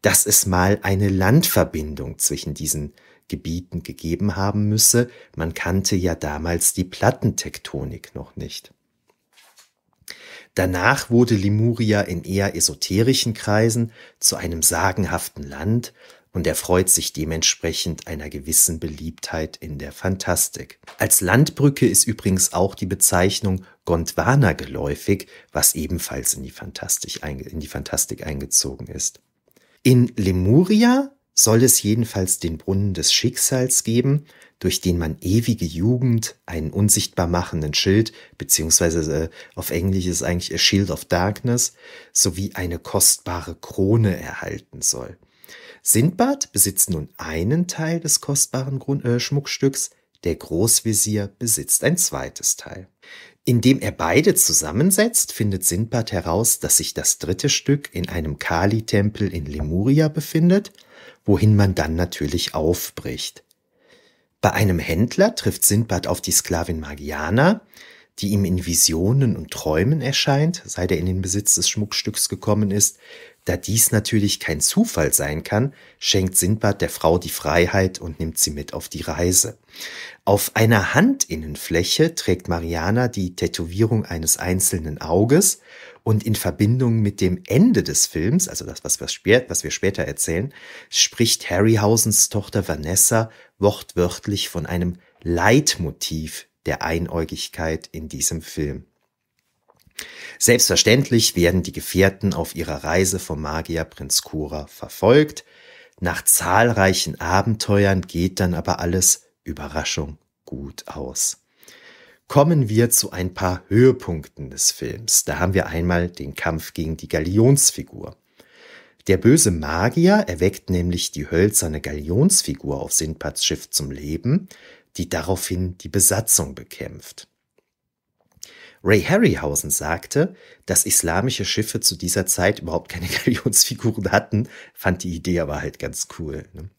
dass es mal eine Landverbindung zwischen diesen Gebieten gegeben haben müsse. Man kannte ja damals die Plattentektonik noch nicht. Danach wurde Lemuria in eher esoterischen Kreisen zu einem sagenhaften Land und erfreut sich dementsprechend einer gewissen Beliebtheit in der Fantastik. Als Landbrücke ist übrigens auch die Bezeichnung Gondwana geläufig, was ebenfalls in die Fantastik, in die Fantastik eingezogen ist. In Lemuria soll es jedenfalls den Brunnen des Schicksals geben, durch den man ewige Jugend, einen unsichtbar machenden Schild, beziehungsweise äh, auf Englisch ist eigentlich A Shield of Darkness, sowie eine kostbare Krone erhalten soll. Sindbad besitzt nun einen Teil des kostbaren äh, Schmuckstücks, der Großvisier besitzt ein zweites Teil. Indem er beide zusammensetzt, findet Sindbad heraus, dass sich das dritte Stück in einem Kali-Tempel in Lemuria befindet, wohin man dann natürlich aufbricht. Bei einem Händler trifft Sindbad auf die Sklavin Magiana, die ihm in Visionen und Träumen erscheint, seit er in den Besitz des Schmuckstücks gekommen ist. Da dies natürlich kein Zufall sein kann, schenkt Sindbad der Frau die Freiheit und nimmt sie mit auf die Reise. Auf einer Handinnenfläche trägt Mariana die Tätowierung eines einzelnen Auges und in Verbindung mit dem Ende des Films, also das, was wir, was wir später erzählen, spricht Harryhausens Tochter Vanessa wortwörtlich von einem Leitmotiv der Einäugigkeit in diesem Film. Selbstverständlich werden die Gefährten auf ihrer Reise vom Magier Prinz Kura verfolgt. Nach zahlreichen Abenteuern geht dann aber alles, Überraschung, gut aus. Kommen wir zu ein paar Höhepunkten des Films. Da haben wir einmal den Kampf gegen die Galionsfigur. Der böse Magier erweckt nämlich die hölzerne Galionsfigur auf Sindbads Schiff zum Leben, die daraufhin die Besatzung bekämpft. Ray Harryhausen sagte, dass islamische Schiffe zu dieser Zeit überhaupt keine Galionsfiguren hatten, fand die Idee aber halt ganz cool. Ne?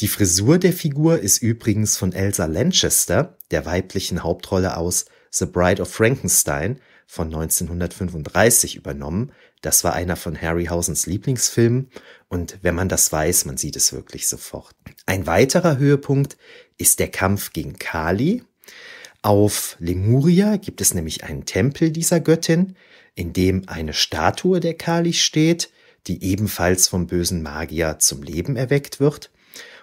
Die Frisur der Figur ist übrigens von Elsa Lanchester, der weiblichen Hauptrolle aus The Bride of Frankenstein von 1935 übernommen, das war einer von Harryhausens Lieblingsfilmen und wenn man das weiß, man sieht es wirklich sofort. Ein weiterer Höhepunkt ist der Kampf gegen Kali. Auf Lemuria gibt es nämlich einen Tempel dieser Göttin, in dem eine Statue der Kali steht, die ebenfalls vom bösen Magier zum Leben erweckt wird.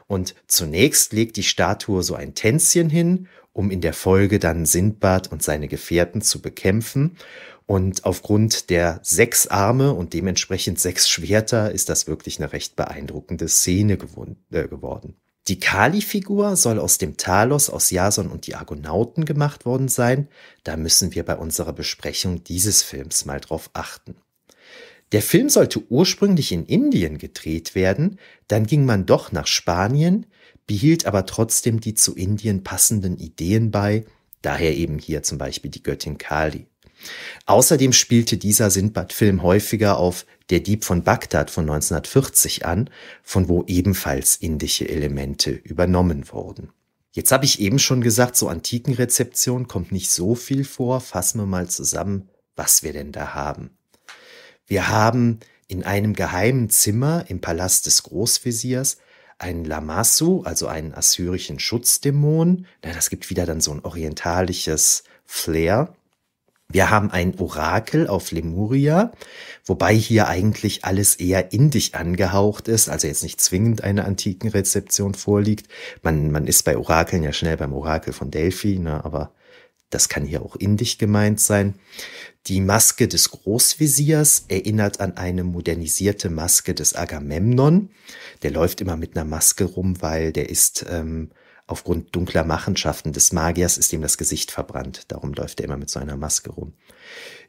Und zunächst legt die Statue so ein Tänzchen hin, um in der Folge dann Sindbad und seine Gefährten zu bekämpfen. Und aufgrund der sechs Arme und dementsprechend sechs Schwerter ist das wirklich eine recht beeindruckende Szene äh, geworden. Die Kali-Figur soll aus dem Talos, aus Jason und die Argonauten gemacht worden sein. Da müssen wir bei unserer Besprechung dieses Films mal drauf achten. Der Film sollte ursprünglich in Indien gedreht werden, dann ging man doch nach Spanien, behielt aber trotzdem die zu Indien passenden Ideen bei, daher eben hier zum Beispiel die Göttin Kali. Außerdem spielte dieser Sindbad-Film häufiger auf Der Dieb von Bagdad von 1940 an, von wo ebenfalls indische Elemente übernommen wurden. Jetzt habe ich eben schon gesagt, so antiken Rezeption kommt nicht so viel vor. Fassen wir mal zusammen, was wir denn da haben. Wir haben in einem geheimen Zimmer im Palast des Großveziers einen Lamassu, also einen assyrischen Schutzdämon. das gibt wieder dann so ein orientalisches Flair. Wir haben ein Orakel auf Lemuria, wobei hier eigentlich alles eher indisch angehaucht ist, also jetzt nicht zwingend eine antiken Rezeption vorliegt. Man, man ist bei Orakeln ja schnell beim Orakel von Delphi, ne, aber das kann hier auch indisch gemeint sein. Die Maske des Großveziers erinnert an eine modernisierte Maske des Agamemnon. Der läuft immer mit einer Maske rum, weil der ist ähm, Aufgrund dunkler Machenschaften des Magiers ist ihm das Gesicht verbrannt. Darum läuft er immer mit so einer Maske rum.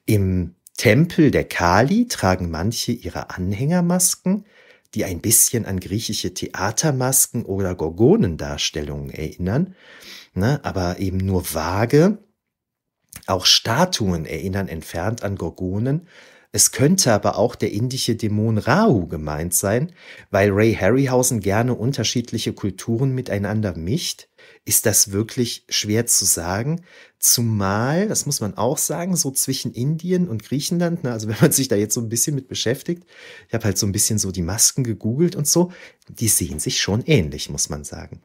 Im Tempel der Kali tragen manche ihre Anhängermasken, die ein bisschen an griechische Theatermasken oder Gorgonendarstellungen erinnern, ne, aber eben nur vage. Auch Statuen erinnern entfernt an Gorgonen, es könnte aber auch der indische Dämon Rahu gemeint sein, weil Ray Harryhausen gerne unterschiedliche Kulturen miteinander mischt. Ist das wirklich schwer zu sagen? Zumal, das muss man auch sagen, so zwischen Indien und Griechenland, ne, also wenn man sich da jetzt so ein bisschen mit beschäftigt, ich habe halt so ein bisschen so die Masken gegoogelt und so, die sehen sich schon ähnlich, muss man sagen.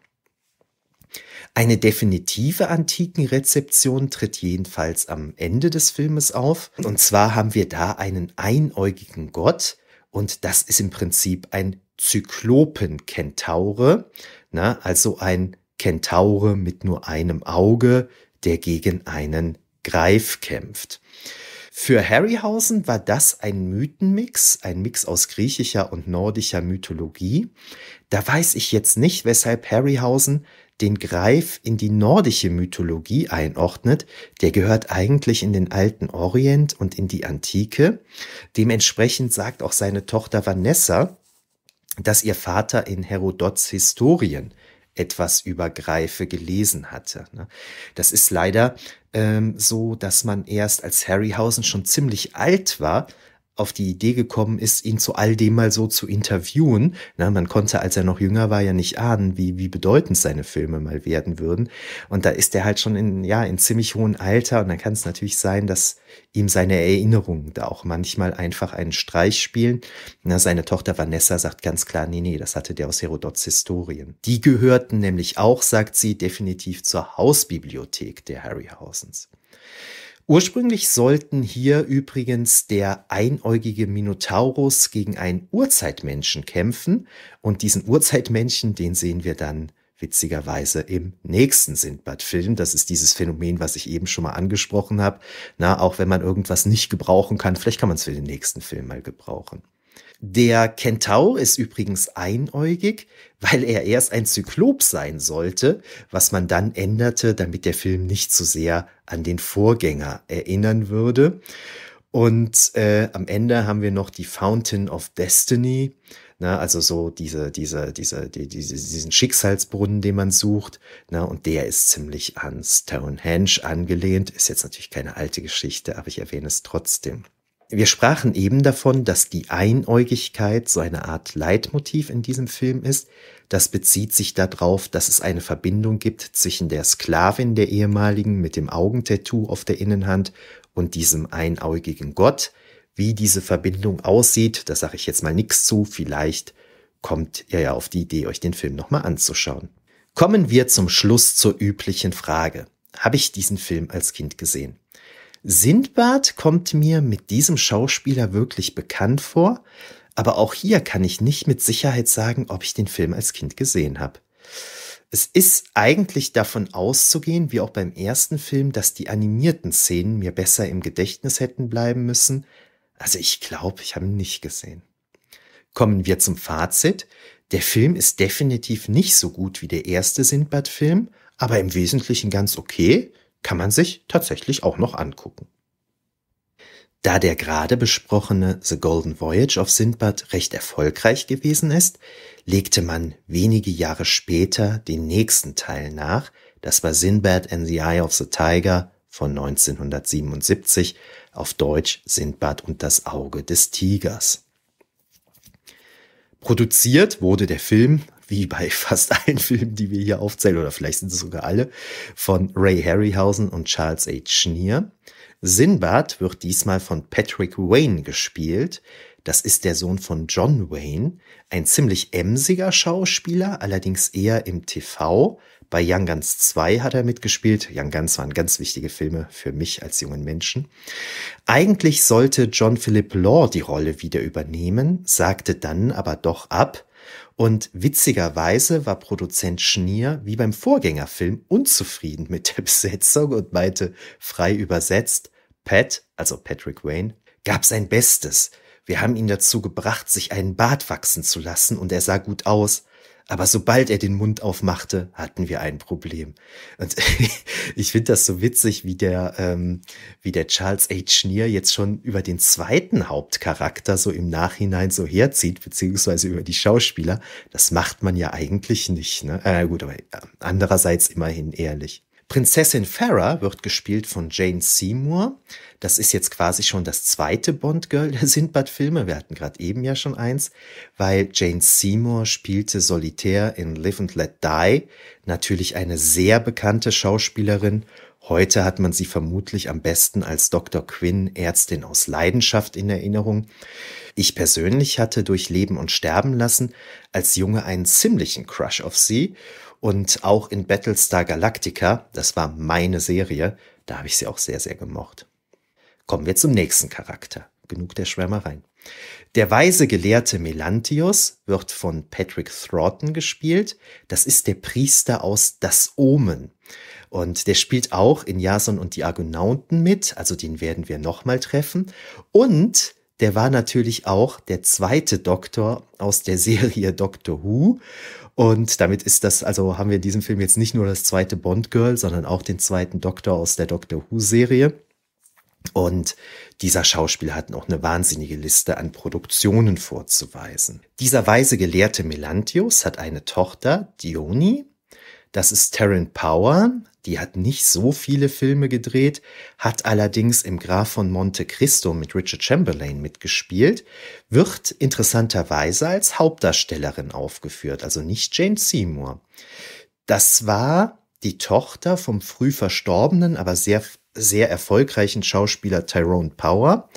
Eine definitive Antikenrezeption tritt jedenfalls am Ende des Filmes auf. Und zwar haben wir da einen einäugigen Gott. Und das ist im Prinzip ein Zyklopenkentaure, na, ne? also ein Kentaure mit nur einem Auge, der gegen einen Greif kämpft. Für Harryhausen war das ein Mythenmix, ein Mix aus griechischer und nordischer Mythologie. Da weiß ich jetzt nicht, weshalb Harryhausen den Greif in die nordische Mythologie einordnet, der gehört eigentlich in den alten Orient und in die Antike. Dementsprechend sagt auch seine Tochter Vanessa, dass ihr Vater in Herodots Historien etwas über Greife gelesen hatte. Ne? Das ist leider ähm, so, dass man erst als Harryhausen schon ziemlich alt war, auf die Idee gekommen ist, ihn zu all dem mal so zu interviewen. Na, man konnte, als er noch jünger war, ja nicht ahnen, wie, wie bedeutend seine Filme mal werden würden. Und da ist er halt schon in, ja, in ziemlich hohem Alter. Und dann kann es natürlich sein, dass ihm seine Erinnerungen da auch manchmal einfach einen Streich spielen. Na, seine Tochter Vanessa sagt ganz klar, nee, nee, das hatte der aus Herodots Historien. Die gehörten nämlich auch, sagt sie, definitiv zur Hausbibliothek der Harryhausens. Ursprünglich sollten hier übrigens der einäugige Minotaurus gegen einen Urzeitmenschen kämpfen und diesen Urzeitmenschen, den sehen wir dann witzigerweise im nächsten Sindbad-Film. Das ist dieses Phänomen, was ich eben schon mal angesprochen habe. Na, auch wenn man irgendwas nicht gebrauchen kann, vielleicht kann man es für den nächsten Film mal gebrauchen. Der Kentaur ist übrigens einäugig, weil er erst ein Zyklop sein sollte, was man dann änderte, damit der Film nicht zu so sehr an den Vorgänger erinnern würde. Und äh, am Ende haben wir noch die Fountain of Destiny, ne, also so diese, diese, diese, die, diese, diesen Schicksalsbrunnen, den man sucht, ne, und der ist ziemlich an Stonehenge angelehnt. Ist jetzt natürlich keine alte Geschichte, aber ich erwähne es trotzdem. Wir sprachen eben davon, dass die Einäugigkeit so eine Art Leitmotiv in diesem Film ist. Das bezieht sich darauf, dass es eine Verbindung gibt zwischen der Sklavin der ehemaligen mit dem Augentattoo auf der Innenhand und diesem einäugigen Gott. Wie diese Verbindung aussieht, da sage ich jetzt mal nichts zu. Vielleicht kommt ihr ja auf die Idee, euch den Film nochmal anzuschauen. Kommen wir zum Schluss zur üblichen Frage. Habe ich diesen Film als Kind gesehen? Sindbad kommt mir mit diesem Schauspieler wirklich bekannt vor, aber auch hier kann ich nicht mit Sicherheit sagen, ob ich den Film als Kind gesehen habe. Es ist eigentlich davon auszugehen, wie auch beim ersten Film, dass die animierten Szenen mir besser im Gedächtnis hätten bleiben müssen. Also ich glaube, ich habe ihn nicht gesehen. Kommen wir zum Fazit. Der Film ist definitiv nicht so gut wie der erste Sindbad-Film, aber im Wesentlichen ganz okay kann man sich tatsächlich auch noch angucken. Da der gerade besprochene The Golden Voyage of Sindbad recht erfolgreich gewesen ist, legte man wenige Jahre später den nächsten Teil nach, das war Sinbad and the Eye of the Tiger von 1977, auf Deutsch Sindbad und das Auge des Tigers. Produziert wurde der Film wie bei fast allen Filmen, die wir hier aufzählen, oder vielleicht sind es sogar alle, von Ray Harryhausen und Charles H. Schneer. Sinbad wird diesmal von Patrick Wayne gespielt. Das ist der Sohn von John Wayne, ein ziemlich emsiger Schauspieler, allerdings eher im TV. Bei Young Guns 2 hat er mitgespielt. Young Guns waren ganz wichtige Filme für mich als jungen Menschen. Eigentlich sollte John Philip Law die Rolle wieder übernehmen, sagte dann aber doch ab, und witzigerweise war Produzent Schnier wie beim Vorgängerfilm unzufrieden mit der Besetzung und meinte frei übersetzt, Pat, also Patrick Wayne, gab sein Bestes. Wir haben ihn dazu gebracht, sich einen Bart wachsen zu lassen und er sah gut aus. Aber sobald er den Mund aufmachte, hatten wir ein Problem. Und ich finde das so witzig, wie der, ähm, wie der Charles H. Schneer jetzt schon über den zweiten Hauptcharakter so im Nachhinein so herzieht, beziehungsweise über die Schauspieler. Das macht man ja eigentlich nicht. Ne? Äh, gut, aber andererseits immerhin ehrlich. Prinzessin Farah wird gespielt von Jane Seymour. Das ist jetzt quasi schon das zweite Bond-Girl der Sindbad-Filme. Wir hatten gerade eben ja schon eins, weil Jane Seymour spielte solitär in Live and Let Die. Natürlich eine sehr bekannte Schauspielerin. Heute hat man sie vermutlich am besten als Dr. Quinn, Ärztin aus Leidenschaft in Erinnerung. Ich persönlich hatte durch Leben und Sterben lassen als Junge einen ziemlichen Crush auf sie und auch in Battlestar Galactica, das war meine Serie, da habe ich sie auch sehr, sehr gemocht. Kommen wir zum nächsten Charakter. Genug der Schwärmereien. Der weise Gelehrte Melantius wird von Patrick Thornton gespielt. Das ist der Priester aus Das Omen. Und der spielt auch in Jason und die Argonauten mit, also den werden wir nochmal treffen. Und der war natürlich auch der zweite Doktor aus der Serie Doctor Who. Und damit ist das, also haben wir in diesem Film jetzt nicht nur das zweite Bond Girl, sondern auch den zweiten Doktor aus der Doctor Who Serie. Und dieser Schauspieler hat noch eine wahnsinnige Liste an Produktionen vorzuweisen. Dieser weise Gelehrte Melantius hat eine Tochter, Dioni. Das ist Taryn Power, die hat nicht so viele Filme gedreht, hat allerdings im Graf von Monte Cristo mit Richard Chamberlain mitgespielt, wird interessanterweise als Hauptdarstellerin aufgeführt, also nicht Jane Seymour. Das war die Tochter vom früh verstorbenen, aber sehr, sehr erfolgreichen Schauspieler Tyrone Power.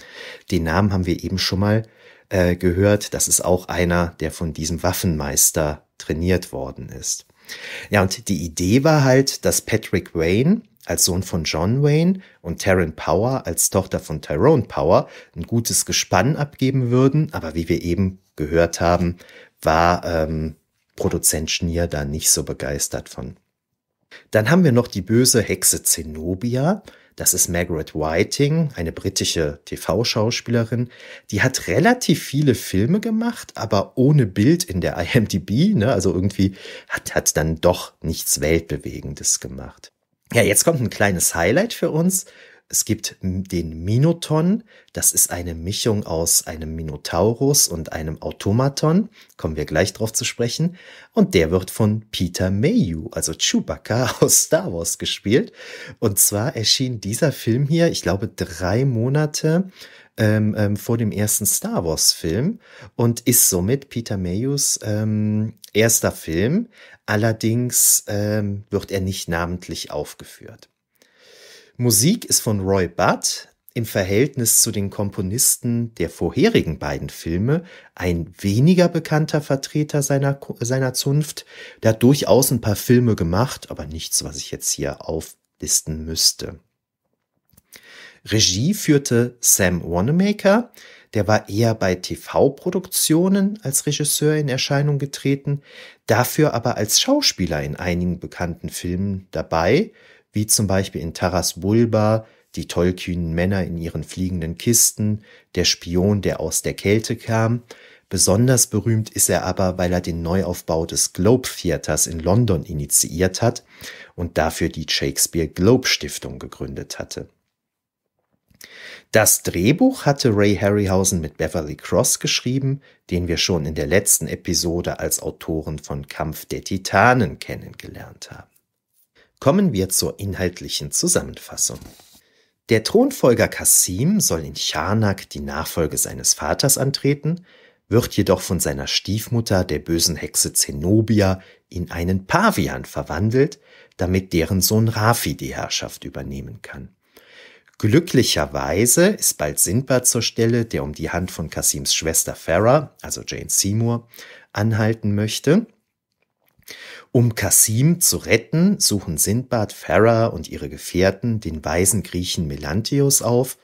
Den Namen haben wir eben schon mal äh, gehört. Das ist auch einer, der von diesem Waffenmeister trainiert worden ist. Ja, und die Idee war halt, dass Patrick Wayne als Sohn von John Wayne und Taryn Power als Tochter von Tyrone Power ein gutes Gespann abgeben würden, aber wie wir eben gehört haben, war ähm, Produzent Schnier da nicht so begeistert von. Dann haben wir noch die böse Hexe Zenobia, das ist Margaret Whiting, eine britische TV-Schauspielerin. Die hat relativ viele Filme gemacht, aber ohne Bild in der IMDb. Ne? Also irgendwie hat, hat dann doch nichts Weltbewegendes gemacht. Ja, jetzt kommt ein kleines Highlight für uns. Es gibt den Minoton, das ist eine Mischung aus einem Minotaurus und einem Automaton, kommen wir gleich drauf zu sprechen, und der wird von Peter Mayhew, also Chewbacca aus Star Wars gespielt. Und zwar erschien dieser Film hier, ich glaube, drei Monate ähm, ähm, vor dem ersten Star Wars-Film und ist somit Peter Mayhews ähm, erster Film. Allerdings ähm, wird er nicht namentlich aufgeführt. Musik ist von Roy Budd, im Verhältnis zu den Komponisten der vorherigen beiden Filme ein weniger bekannter Vertreter seiner, seiner Zunft. Der hat durchaus ein paar Filme gemacht, aber nichts, was ich jetzt hier auflisten müsste. Regie führte Sam Wanamaker. Der war eher bei TV-Produktionen als Regisseur in Erscheinung getreten, dafür aber als Schauspieler in einigen bekannten Filmen dabei wie zum Beispiel in Taras Bulba, die tollkühnen Männer in ihren fliegenden Kisten, der Spion, der aus der Kälte kam. Besonders berühmt ist er aber, weil er den Neuaufbau des Globe Theaters in London initiiert hat und dafür die Shakespeare Globe Stiftung gegründet hatte. Das Drehbuch hatte Ray Harryhausen mit Beverly Cross geschrieben, den wir schon in der letzten Episode als Autoren von Kampf der Titanen kennengelernt haben. Kommen wir zur inhaltlichen Zusammenfassung. Der Thronfolger Kasim soll in Charnak die Nachfolge seines Vaters antreten, wird jedoch von seiner Stiefmutter, der bösen Hexe Zenobia, in einen Pavian verwandelt, damit deren Sohn Rafi die Herrschaft übernehmen kann. Glücklicherweise ist bald Sindbad zur Stelle, der um die Hand von Kasims Schwester Farah, also Jane Seymour, anhalten möchte um Kasim zu retten, suchen Sindbad, Farah und ihre Gefährten den weisen Griechen Melantius auf,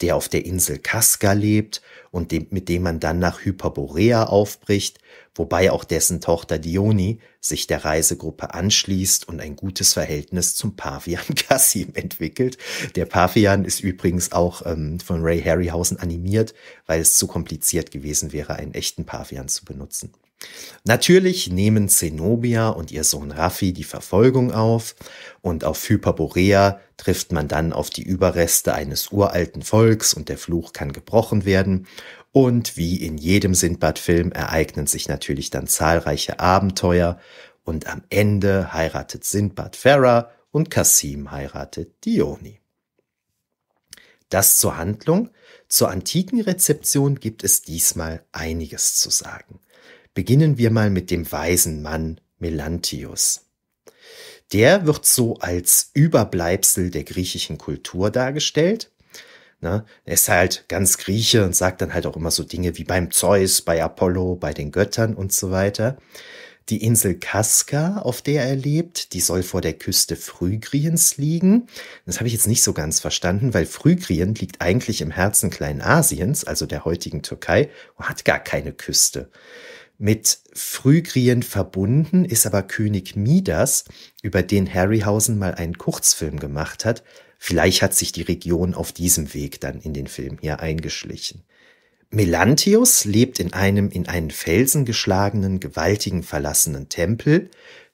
der auf der Insel Kaska lebt und dem, mit dem man dann nach Hyperborea aufbricht, wobei auch dessen Tochter Dioni sich der Reisegruppe anschließt und ein gutes Verhältnis zum Pavian Cassim entwickelt. Der Pavian ist übrigens auch ähm, von Ray Harryhausen animiert, weil es zu kompliziert gewesen wäre, einen echten Pavian zu benutzen. Natürlich nehmen Zenobia und ihr Sohn Raffi die Verfolgung auf und auf Hyperborea trifft man dann auf die Überreste eines uralten Volks und der Fluch kann gebrochen werden. Und wie in jedem Sindbad-Film ereignen sich natürlich dann zahlreiche Abenteuer und am Ende heiratet Sindbad Farah und Kasim heiratet Dioni. Das zur Handlung. Zur antiken Rezeption gibt es diesmal einiges zu sagen. Beginnen wir mal mit dem weisen Mann Melantius. Der wird so als Überbleibsel der griechischen Kultur dargestellt. Ne? Er ist halt ganz Grieche und sagt dann halt auch immer so Dinge wie beim Zeus, bei Apollo, bei den Göttern und so weiter. Die Insel Kaska, auf der er lebt, die soll vor der Küste Phrygriens liegen. Das habe ich jetzt nicht so ganz verstanden, weil Phrygrien liegt eigentlich im Herzen Kleinasiens, also der heutigen Türkei, und hat gar keine Küste mit Phrygrien verbunden, ist aber König Midas, über den Harryhausen mal einen Kurzfilm gemacht hat. Vielleicht hat sich die Region auf diesem Weg dann in den Film hier eingeschlichen. Melantius lebt in einem in einen Felsen geschlagenen, gewaltigen verlassenen Tempel,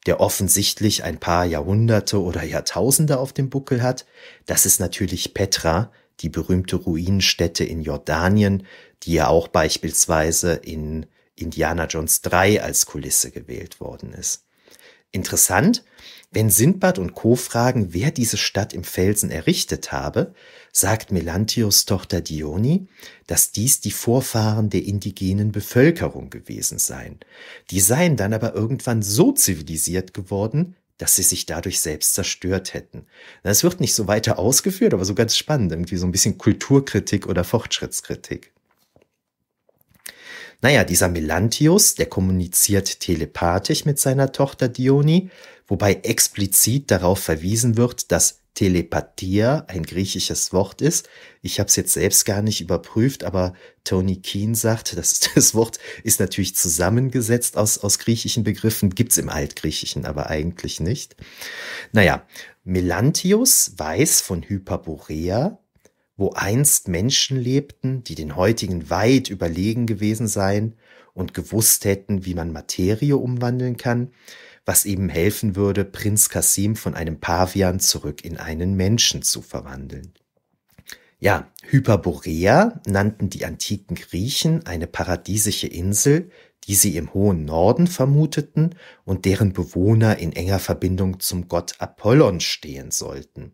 der offensichtlich ein paar Jahrhunderte oder Jahrtausende auf dem Buckel hat. Das ist natürlich Petra, die berühmte Ruinenstätte in Jordanien, die ja auch beispielsweise in Indiana Jones 3 als Kulisse gewählt worden ist. Interessant, wenn Sindbad und Co. fragen, wer diese Stadt im Felsen errichtet habe, sagt Melantios Tochter Dioni, dass dies die Vorfahren der indigenen Bevölkerung gewesen seien. Die seien dann aber irgendwann so zivilisiert geworden, dass sie sich dadurch selbst zerstört hätten. Das wird nicht so weiter ausgeführt, aber so ganz spannend, irgendwie so ein bisschen Kulturkritik oder Fortschrittskritik. Naja, dieser Melantius, der kommuniziert telepathisch mit seiner Tochter Dioni, wobei explizit darauf verwiesen wird, dass Telepathia ein griechisches Wort ist. Ich habe es jetzt selbst gar nicht überprüft, aber Tony Keen sagt, dass das Wort ist natürlich zusammengesetzt aus, aus griechischen Begriffen, gibt's im Altgriechischen aber eigentlich nicht. Naja, Melantius weiß von Hyperborea, wo einst Menschen lebten, die den heutigen weit überlegen gewesen seien und gewusst hätten, wie man Materie umwandeln kann, was eben helfen würde, Prinz Kasim von einem Pavian zurück in einen Menschen zu verwandeln. Ja, Hyperborea nannten die antiken Griechen eine paradiesische Insel, die sie im hohen Norden vermuteten und deren Bewohner in enger Verbindung zum Gott Apollon stehen sollten.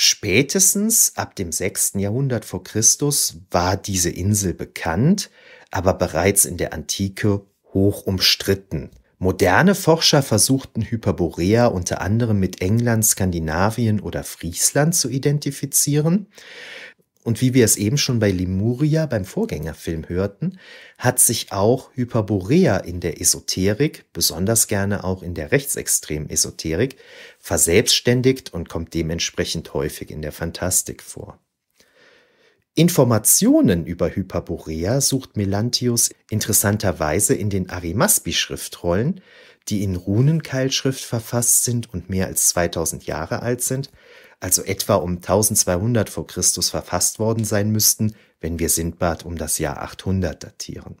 Spätestens ab dem 6. Jahrhundert vor Christus war diese Insel bekannt, aber bereits in der Antike hoch umstritten. Moderne Forscher versuchten Hyperborea unter anderem mit England, Skandinavien oder Friesland zu identifizieren. Und wie wir es eben schon bei Lemuria beim Vorgängerfilm hörten, hat sich auch Hyperborea in der Esoterik, besonders gerne auch in der rechtsextremen Esoterik, verselbstständigt und kommt dementsprechend häufig in der Fantastik vor. Informationen über Hyperborea sucht Melantius interessanterweise in den Arimaspi-Schriftrollen, die in Runenkeilschrift verfasst sind und mehr als 2000 Jahre alt sind, also etwa um 1200 vor Christus verfasst worden sein müssten, wenn wir Sindbad um das Jahr 800 datieren.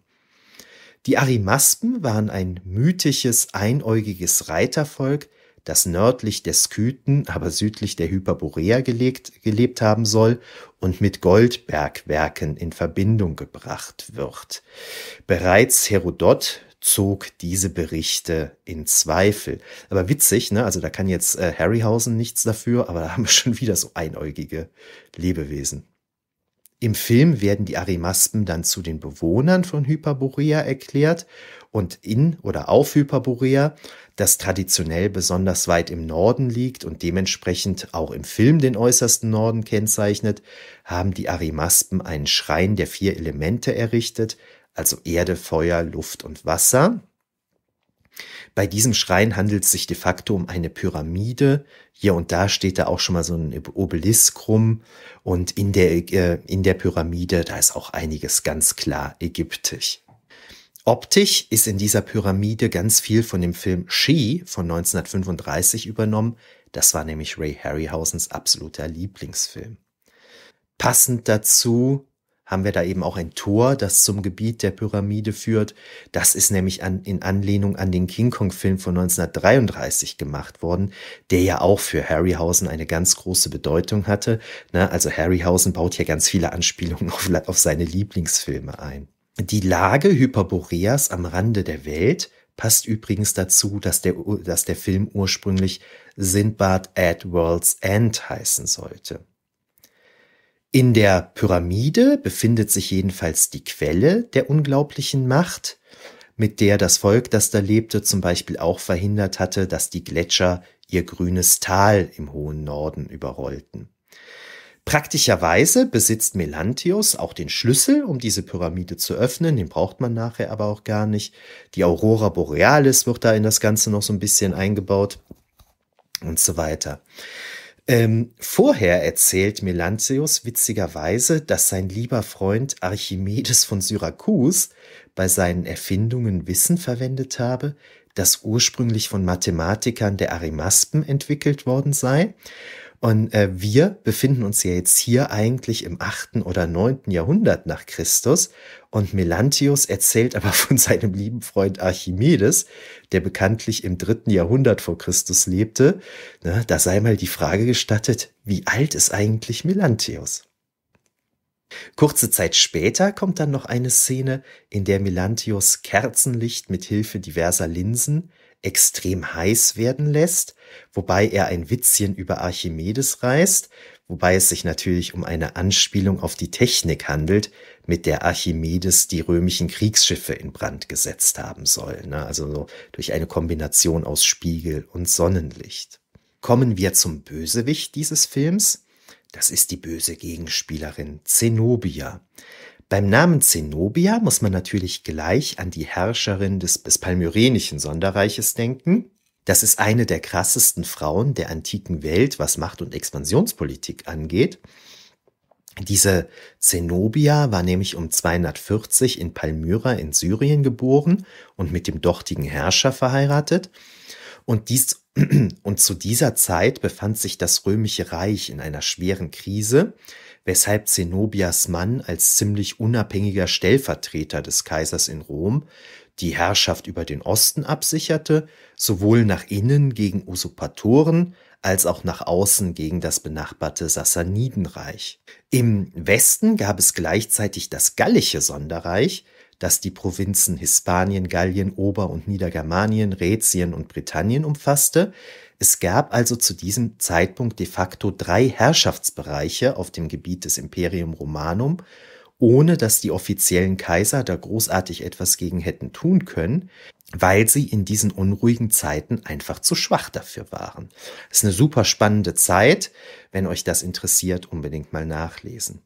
Die Arimaspen waren ein mythisches, einäugiges Reitervolk, das nördlich der Skythen, aber südlich der Hyperborea gelegt, gelebt haben soll und mit Goldbergwerken in Verbindung gebracht wird. Bereits Herodot zog diese Berichte in Zweifel. Aber witzig, ne? Also da kann jetzt äh, Harryhausen nichts dafür, aber da haben wir schon wieder so einäugige Lebewesen. Im Film werden die Arimaspen dann zu den Bewohnern von Hyperborea erklärt und in oder auf Hyperborea, das traditionell besonders weit im Norden liegt und dementsprechend auch im Film den äußersten Norden kennzeichnet, haben die Arimaspen einen Schrein der vier Elemente errichtet, also Erde, Feuer, Luft und Wasser. Bei diesem Schrein handelt es sich de facto um eine Pyramide. Hier und da steht da auch schon mal so ein Obelisk rum. Und in der, äh, in der Pyramide, da ist auch einiges ganz klar ägyptisch. Optisch ist in dieser Pyramide ganz viel von dem Film She von 1935 übernommen. Das war nämlich Ray Harryhausens absoluter Lieblingsfilm. Passend dazu haben wir da eben auch ein Tor, das zum Gebiet der Pyramide führt. Das ist nämlich an, in Anlehnung an den King Kong-Film von 1933 gemacht worden, der ja auch für Harryhausen eine ganz große Bedeutung hatte. Ne? Also Harryhausen baut ja ganz viele Anspielungen auf, auf seine Lieblingsfilme ein. Die Lage Hyperboreas am Rande der Welt passt übrigens dazu, dass der, dass der Film ursprünglich Sindbad at World's End heißen sollte. In der Pyramide befindet sich jedenfalls die Quelle der unglaublichen Macht, mit der das Volk, das da lebte, zum Beispiel auch verhindert hatte, dass die Gletscher ihr grünes Tal im hohen Norden überrollten. Praktischerweise besitzt Melantius auch den Schlüssel, um diese Pyramide zu öffnen. Den braucht man nachher aber auch gar nicht. Die Aurora Borealis wird da in das Ganze noch so ein bisschen eingebaut und so weiter. Ähm, vorher erzählt Melantius witzigerweise, dass sein lieber Freund Archimedes von Syrakus bei seinen Erfindungen Wissen verwendet habe, das ursprünglich von Mathematikern der Arimaspen entwickelt worden sei und äh, wir befinden uns ja jetzt hier eigentlich im achten oder neunten Jahrhundert nach Christus. Und Melantius erzählt aber von seinem lieben Freund Archimedes, der bekanntlich im dritten Jahrhundert vor Christus lebte. Ne, da sei mal die Frage gestattet, wie alt ist eigentlich Melantius? Kurze Zeit später kommt dann noch eine Szene, in der Melantius Kerzenlicht mit Hilfe diverser Linsen extrem heiß werden lässt, wobei er ein Witzchen über Archimedes reißt, wobei es sich natürlich um eine Anspielung auf die Technik handelt, mit der Archimedes die römischen Kriegsschiffe in Brand gesetzt haben soll, ne? also so durch eine Kombination aus Spiegel und Sonnenlicht. Kommen wir zum Bösewicht dieses Films. Das ist die böse Gegenspielerin Zenobia. Beim Namen Zenobia muss man natürlich gleich an die Herrscherin des, des palmyrenischen Sonderreiches denken. Das ist eine der krassesten Frauen der antiken Welt, was Macht- und Expansionspolitik angeht. Diese Zenobia war nämlich um 240 in Palmyra in Syrien geboren und mit dem dortigen Herrscher verheiratet. Und, dies, und zu dieser Zeit befand sich das römische Reich in einer schweren Krise weshalb Zenobias Mann als ziemlich unabhängiger Stellvertreter des Kaisers in Rom die Herrschaft über den Osten absicherte, sowohl nach innen gegen Usurpatoren als auch nach außen gegen das benachbarte Sassanidenreich. Im Westen gab es gleichzeitig das gallische Sonderreich, das die Provinzen Hispanien, Gallien, Ober- und Niedergermanien, Rätien und Britannien umfasste, es gab also zu diesem Zeitpunkt de facto drei Herrschaftsbereiche auf dem Gebiet des Imperium Romanum, ohne dass die offiziellen Kaiser da großartig etwas gegen hätten tun können, weil sie in diesen unruhigen Zeiten einfach zu schwach dafür waren. Das ist eine super spannende Zeit. Wenn euch das interessiert, unbedingt mal nachlesen.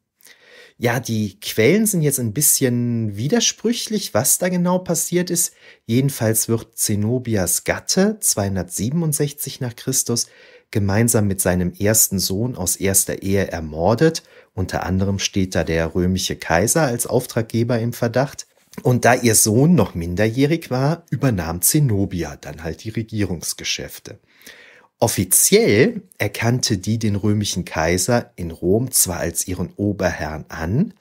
Ja, die Quellen sind jetzt ein bisschen widersprüchlich, was da genau passiert ist. Jedenfalls wird Zenobias Gatte 267 nach Christus gemeinsam mit seinem ersten Sohn aus erster Ehe ermordet. Unter anderem steht da der römische Kaiser als Auftraggeber im Verdacht. Und da ihr Sohn noch minderjährig war, übernahm Zenobia dann halt die Regierungsgeschäfte. Offiziell erkannte die den römischen Kaiser in Rom zwar als ihren Oberherrn an,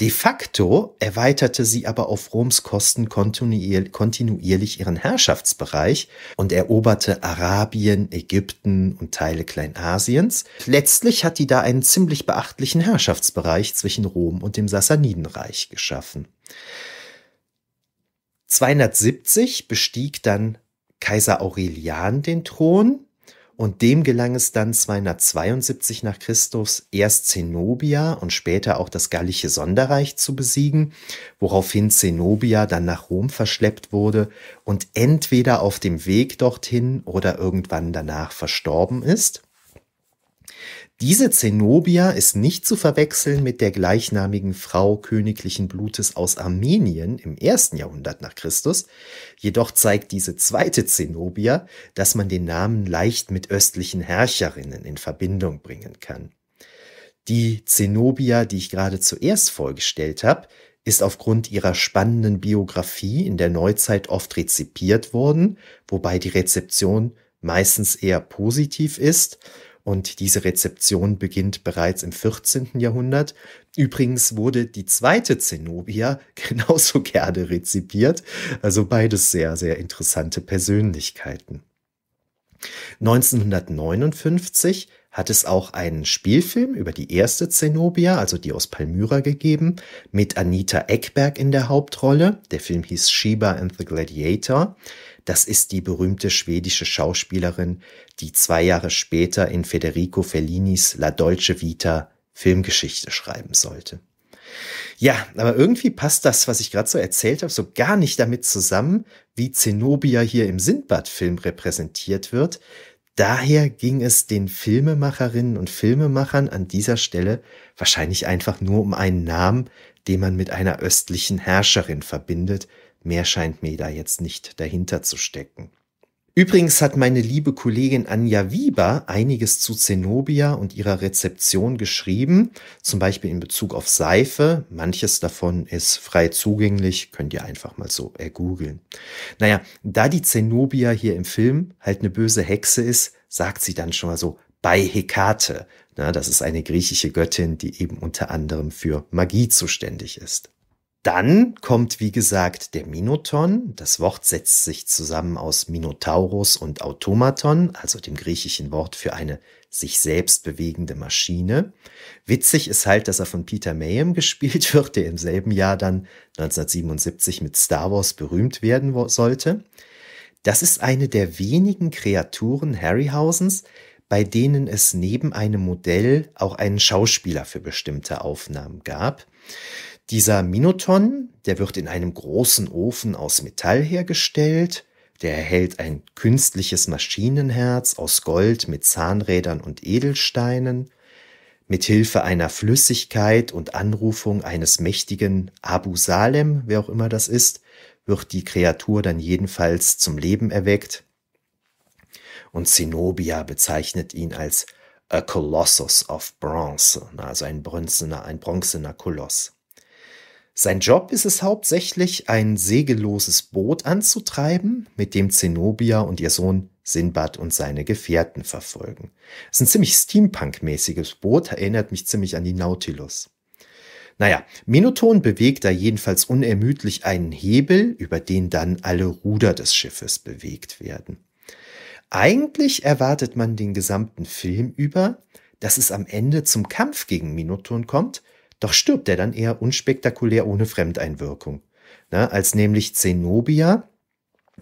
de facto erweiterte sie aber auf Roms Kosten kontinuierlich ihren Herrschaftsbereich und eroberte Arabien, Ägypten und Teile Kleinasiens. Letztlich hat die da einen ziemlich beachtlichen Herrschaftsbereich zwischen Rom und dem Sassanidenreich geschaffen. 270 bestieg dann Kaiser Aurelian den Thron und dem gelang es dann 272 nach Christus erst Zenobia und später auch das gallische Sonderreich zu besiegen, woraufhin Zenobia dann nach Rom verschleppt wurde und entweder auf dem Weg dorthin oder irgendwann danach verstorben ist. Diese Zenobia ist nicht zu verwechseln mit der gleichnamigen Frau königlichen Blutes aus Armenien im ersten Jahrhundert nach Christus, jedoch zeigt diese zweite Zenobia, dass man den Namen leicht mit östlichen Herrscherinnen in Verbindung bringen kann. Die Zenobia, die ich gerade zuerst vorgestellt habe, ist aufgrund ihrer spannenden Biografie in der Neuzeit oft rezipiert worden, wobei die Rezeption meistens eher positiv ist und diese Rezeption beginnt bereits im 14. Jahrhundert. Übrigens wurde die zweite Zenobia genauso gerne rezipiert, also beides sehr, sehr interessante Persönlichkeiten. 1959 hat es auch einen Spielfilm über die erste Zenobia, also die aus Palmyra gegeben, mit Anita Eckberg in der Hauptrolle. Der Film hieß Sheba and the Gladiator. Das ist die berühmte schwedische Schauspielerin, die zwei Jahre später in Federico Fellinis La Dolce Vita Filmgeschichte schreiben sollte. Ja, aber irgendwie passt das, was ich gerade so erzählt habe, so gar nicht damit zusammen, wie Zenobia hier im Sindbad-Film repräsentiert wird. Daher ging es den Filmemacherinnen und Filmemachern an dieser Stelle wahrscheinlich einfach nur um einen Namen, den man mit einer östlichen Herrscherin verbindet, Mehr scheint mir da jetzt nicht dahinter zu stecken. Übrigens hat meine liebe Kollegin Anja Wieber einiges zu Zenobia und ihrer Rezeption geschrieben, zum Beispiel in Bezug auf Seife. Manches davon ist frei zugänglich, könnt ihr einfach mal so ergoogeln. Naja, da die Zenobia hier im Film halt eine böse Hexe ist, sagt sie dann schon mal so bei Hekate. Na, das ist eine griechische Göttin, die eben unter anderem für Magie zuständig ist. Dann kommt, wie gesagt, der Minoton. Das Wort setzt sich zusammen aus Minotaurus und Automaton, also dem griechischen Wort für eine sich selbst bewegende Maschine. Witzig ist halt, dass er von Peter Mayhem gespielt wird, der im selben Jahr dann 1977 mit Star Wars berühmt werden sollte. Das ist eine der wenigen Kreaturen Harryhausens, bei denen es neben einem Modell auch einen Schauspieler für bestimmte Aufnahmen gab. Dieser Minoton, der wird in einem großen Ofen aus Metall hergestellt, der erhält ein künstliches Maschinenherz aus Gold mit Zahnrädern und Edelsteinen, mit Hilfe einer Flüssigkeit und Anrufung eines mächtigen Abu Salem, wer auch immer das ist, wird die Kreatur dann jedenfalls zum Leben erweckt. Und Zenobia bezeichnet ihn als a Colossus of Bronze, also ein bronzener, ein bronzener Koloss. Sein Job ist es hauptsächlich, ein segelloses Boot anzutreiben, mit dem Zenobia und ihr Sohn Sinbad und seine Gefährten verfolgen. Es ist ein ziemlich Steampunk-mäßiges Boot, erinnert mich ziemlich an die Nautilus. Naja, Minoton bewegt da jedenfalls unermüdlich einen Hebel, über den dann alle Ruder des Schiffes bewegt werden. Eigentlich erwartet man den gesamten Film über, dass es am Ende zum Kampf gegen Minoton kommt, doch stirbt er dann eher unspektakulär ohne Fremdeinwirkung. Na, als nämlich Zenobia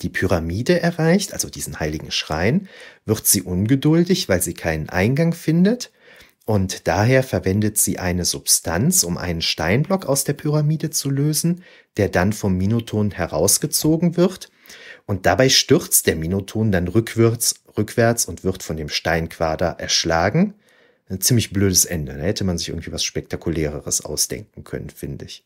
die Pyramide erreicht, also diesen heiligen Schrein, wird sie ungeduldig, weil sie keinen Eingang findet und daher verwendet sie eine Substanz, um einen Steinblock aus der Pyramide zu lösen, der dann vom Minoton herausgezogen wird und dabei stürzt der Minoton dann rückwärts, rückwärts und wird von dem Steinquader erschlagen ein ziemlich blödes Ende. Da ne? hätte man sich irgendwie was Spektakuläreres ausdenken können, finde ich.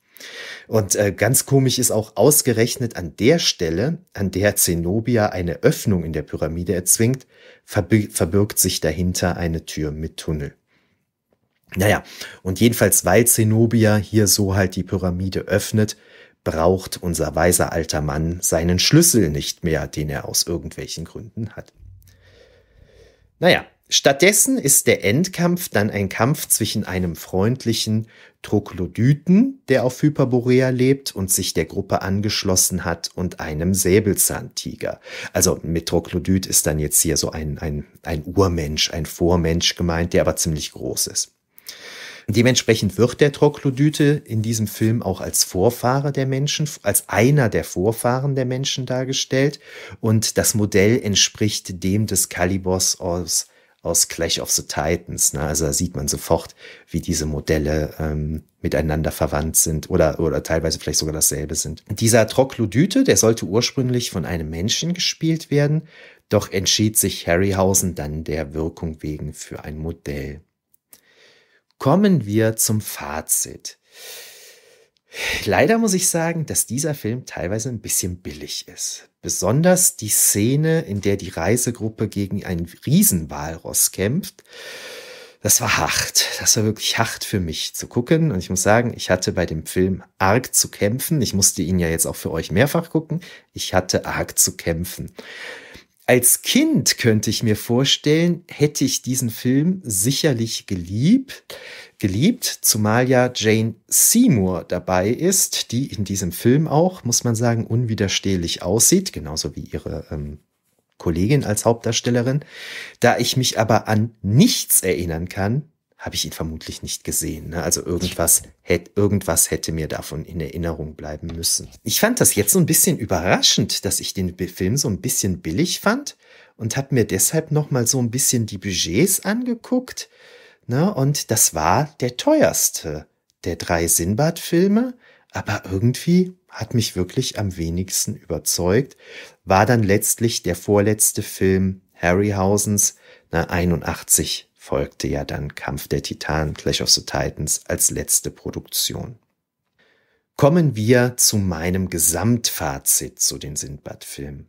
Und äh, ganz komisch ist auch ausgerechnet an der Stelle, an der Zenobia eine Öffnung in der Pyramide erzwingt, verbir verbirgt sich dahinter eine Tür mit Tunnel. Naja, und jedenfalls, weil Zenobia hier so halt die Pyramide öffnet, braucht unser weiser alter Mann seinen Schlüssel nicht mehr, den er aus irgendwelchen Gründen hat. Naja, Stattdessen ist der Endkampf dann ein Kampf zwischen einem freundlichen Troklodyten, der auf Hyperborea lebt und sich der Gruppe angeschlossen hat, und einem Säbelzahntiger. Also mit Troklodyt ist dann jetzt hier so ein, ein, ein Urmensch, ein Vormensch gemeint, der aber ziemlich groß ist. Dementsprechend wird der Troklodyte in diesem Film auch als Vorfahre der Menschen, als einer der Vorfahren der Menschen dargestellt. Und das Modell entspricht dem des Kalibos aus aus Clash of the Titans. Ne? Also da sieht man sofort, wie diese Modelle ähm, miteinander verwandt sind oder, oder teilweise vielleicht sogar dasselbe sind. Dieser Troglodyte, der sollte ursprünglich von einem Menschen gespielt werden, doch entschied sich Harryhausen dann der Wirkung wegen für ein Modell. Kommen wir zum Fazit. Leider muss ich sagen, dass dieser Film teilweise ein bisschen billig ist. Besonders die Szene, in der die Reisegruppe gegen einen Riesenwalross kämpft, das war hart. Das war wirklich hart für mich zu gucken. Und ich muss sagen, ich hatte bei dem Film arg zu kämpfen. Ich musste ihn ja jetzt auch für euch mehrfach gucken. Ich hatte arg zu kämpfen als Kind könnte ich mir vorstellen, hätte ich diesen Film sicherlich geliebt, geliebt, zumal ja Jane Seymour dabei ist, die in diesem Film auch, muss man sagen, unwiderstehlich aussieht, genauso wie ihre ähm, Kollegin als Hauptdarstellerin. Da ich mich aber an nichts erinnern kann, habe ich ihn vermutlich nicht gesehen. Ne? Also irgendwas, hätte, irgendwas hätte mir davon in Erinnerung bleiben müssen. Ich fand das jetzt so ein bisschen überraschend, dass ich den Film so ein bisschen billig fand und habe mir deshalb nochmal so ein bisschen die Budgets angeguckt. Ne? Und das war der teuerste der drei Sinbad-Filme, aber irgendwie hat mich wirklich am wenigsten überzeugt. War dann letztlich der vorletzte Film Harryhausens, ne, 81 folgte ja dann Kampf der Titanen, Clash of the Titans als letzte Produktion. Kommen wir zu meinem Gesamtfazit zu den Sindbad-Filmen.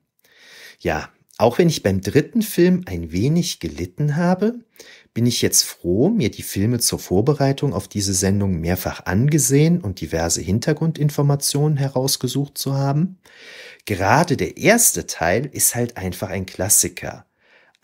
Ja, auch wenn ich beim dritten Film ein wenig gelitten habe, bin ich jetzt froh, mir die Filme zur Vorbereitung auf diese Sendung mehrfach angesehen und diverse Hintergrundinformationen herausgesucht zu haben. Gerade der erste Teil ist halt einfach ein Klassiker.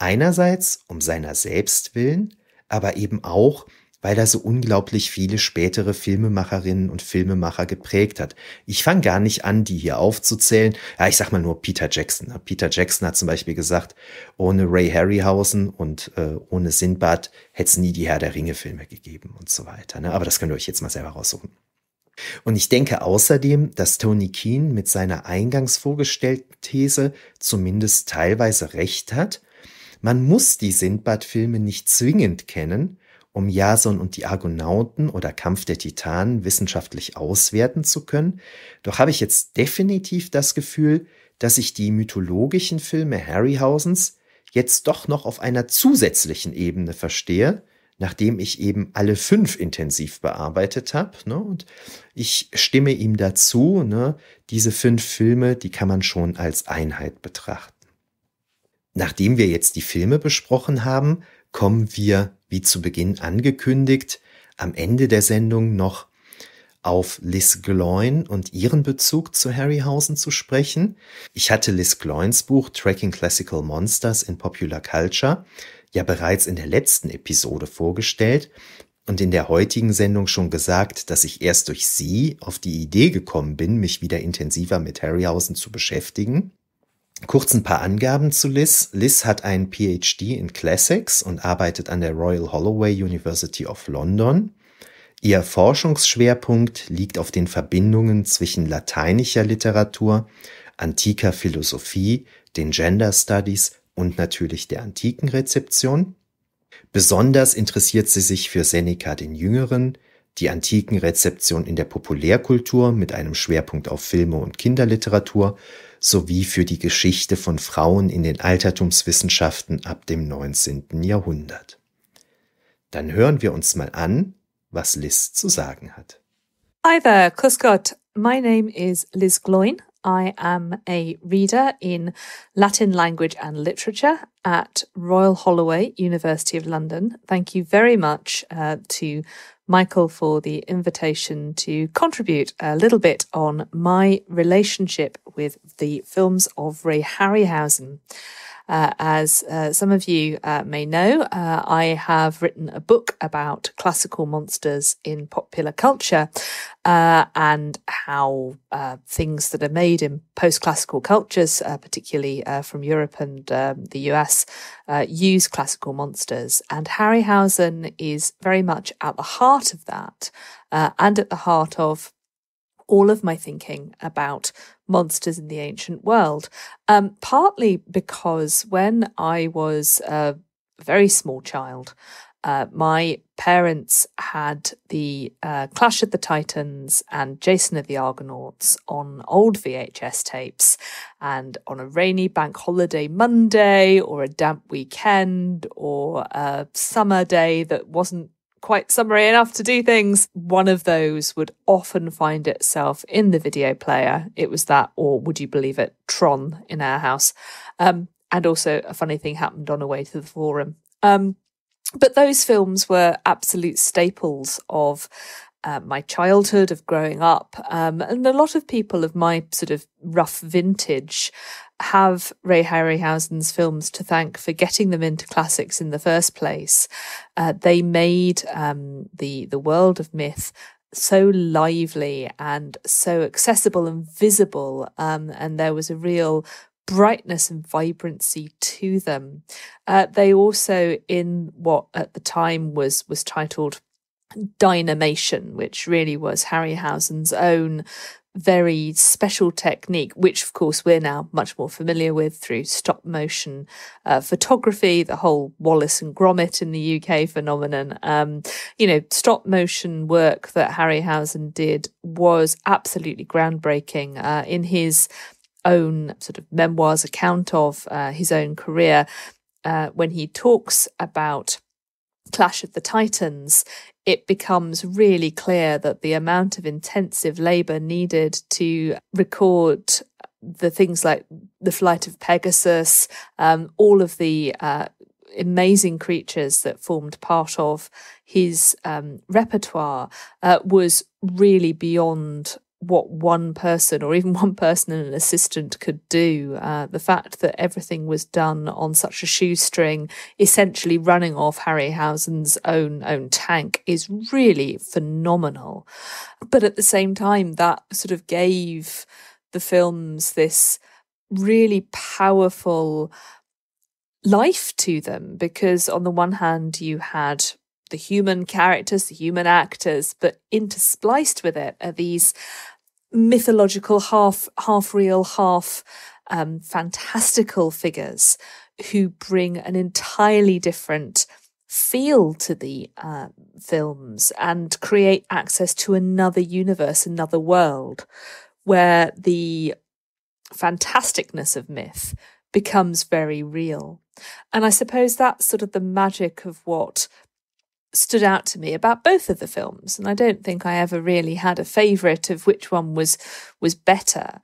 Einerseits um seiner selbst willen, aber eben auch, weil er so unglaublich viele spätere Filmemacherinnen und Filmemacher geprägt hat. Ich fange gar nicht an, die hier aufzuzählen. Ja, ich sag mal nur Peter Jackson. Peter Jackson hat zum Beispiel gesagt, ohne Ray Harryhausen und äh, ohne Sinbad hätte es nie die Herr der Ringe-Filme gegeben und so weiter. Ne? Aber das könnt ihr euch jetzt mal selber raussuchen. Und ich denke außerdem, dass Tony Keane mit seiner eingangs vorgestellten These zumindest teilweise recht hat man muss die Sindbad-Filme nicht zwingend kennen, um Jason und die Argonauten oder Kampf der Titanen wissenschaftlich auswerten zu können, doch habe ich jetzt definitiv das Gefühl, dass ich die mythologischen Filme Harryhausens jetzt doch noch auf einer zusätzlichen Ebene verstehe, nachdem ich eben alle fünf intensiv bearbeitet habe. Ne? Und ich stimme ihm dazu, ne? diese fünf Filme, die kann man schon als Einheit betrachten. Nachdem wir jetzt die Filme besprochen haben, kommen wir, wie zu Beginn angekündigt, am Ende der Sendung noch auf Liz Gloin und ihren Bezug zu Harryhausen zu sprechen. Ich hatte Liz Gloins Buch Tracking Classical Monsters in Popular Culture ja bereits in der letzten Episode vorgestellt und in der heutigen Sendung schon gesagt, dass ich erst durch sie auf die Idee gekommen bin, mich wieder intensiver mit Harryhausen zu beschäftigen. Kurz ein paar Angaben zu Liz. Liz hat einen PhD in Classics und arbeitet an der Royal Holloway University of London. Ihr Forschungsschwerpunkt liegt auf den Verbindungen zwischen lateinischer Literatur, antiker Philosophie, den Gender Studies und natürlich der antiken Rezeption. Besonders interessiert sie sich für Seneca den Jüngeren, die antiken Rezeption in der Populärkultur mit einem Schwerpunkt auf Filme und Kinderliteratur sowie für die Geschichte von Frauen in den Altertumswissenschaften ab dem 19. Jahrhundert. Dann hören wir uns mal an, was Liz zu sagen hat. Hi there, Cuscott. My name is Liz Gloin. I am a reader in Latin language and literature at Royal Holloway, University of London. Thank you very much uh, to Michael, for the invitation to contribute a little bit on my relationship with the films of Ray Harryhausen. Uh, as uh, some of you uh, may know, uh, I have written a book about classical monsters in popular culture uh, and how uh, things that are made in post classical cultures, particularly from Europe and um, the US, use classical monsters. And Harryhausen is very much at the heart of that and at the heart of all of my thinking about monsters in the ancient world. Um, partly because when I was a very small child, uh, my parents had the uh, Clash of the Titans and Jason of the Argonauts on old VHS tapes. And on a rainy bank holiday Monday or a damp weekend or a summer day that wasn't quite summary enough to do things, one of those would often find itself in the video player. It was that, or would you believe it, Tron in our house. Um, and also, a funny thing happened on the way to the forum. Um, but those films were absolute staples of uh, my childhood, of growing up, um, and a lot of people of my sort of rough vintage have Ray Harryhausen's films to thank for getting them into classics in the first place. Uh, they made um, the the world of myth so lively and so accessible and visible, um, and there was a real brightness and vibrancy to them. Uh, they also, in what at the time was was titled Dynamation, which really was Harryhausen's own very special technique, which of course we're now much more familiar with through stop motion uh, photography, the whole Wallace and Gromit in the UK phenomenon. Um, you know, stop motion work that Harryhausen did was absolutely groundbreaking uh, in his own sort of memoirs account of uh, his own career uh, when he talks about Clash of the Titans, it becomes really clear that the amount of intensive labor needed to record the things like the flight of Pegasus, um, all of the uh, amazing creatures that formed part of his um, repertoire uh, was really beyond what one person or even one person and an assistant could do. Uh, the fact that everything was done on such a shoestring, essentially running off Harryhausen's own own tank, is really phenomenal. But at the same time, that sort of gave the films this really powerful life to them because on the one hand you had the human characters, the human actors, but interspliced with it are these mythological, half half real, half um, fantastical figures who bring an entirely different feel to the uh, films and create access to another universe, another world, where the fantasticness of myth becomes very real. And I suppose that's sort of the magic of what stood out to me about both of the films and I don't think I ever really had a favorite of which one was was better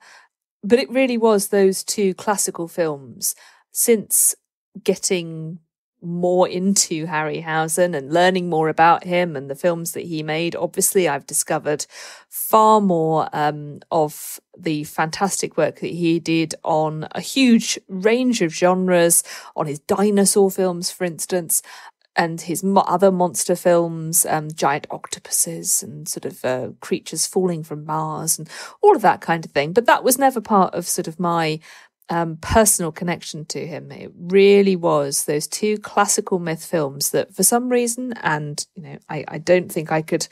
but it really was those two classical films since getting more into Harryhausen and learning more about him and the films that he made obviously I've discovered far more um, of the fantastic work that he did on a huge range of genres on his dinosaur films for instance and his mo- other monster films, um, giant octopuses and sort of uh, creatures falling from Mars and all of that kind of thing. But that was never part of sort of my um, personal connection to him. It really was those two classical myth films that, for some reason, and you know, I, I don't think I could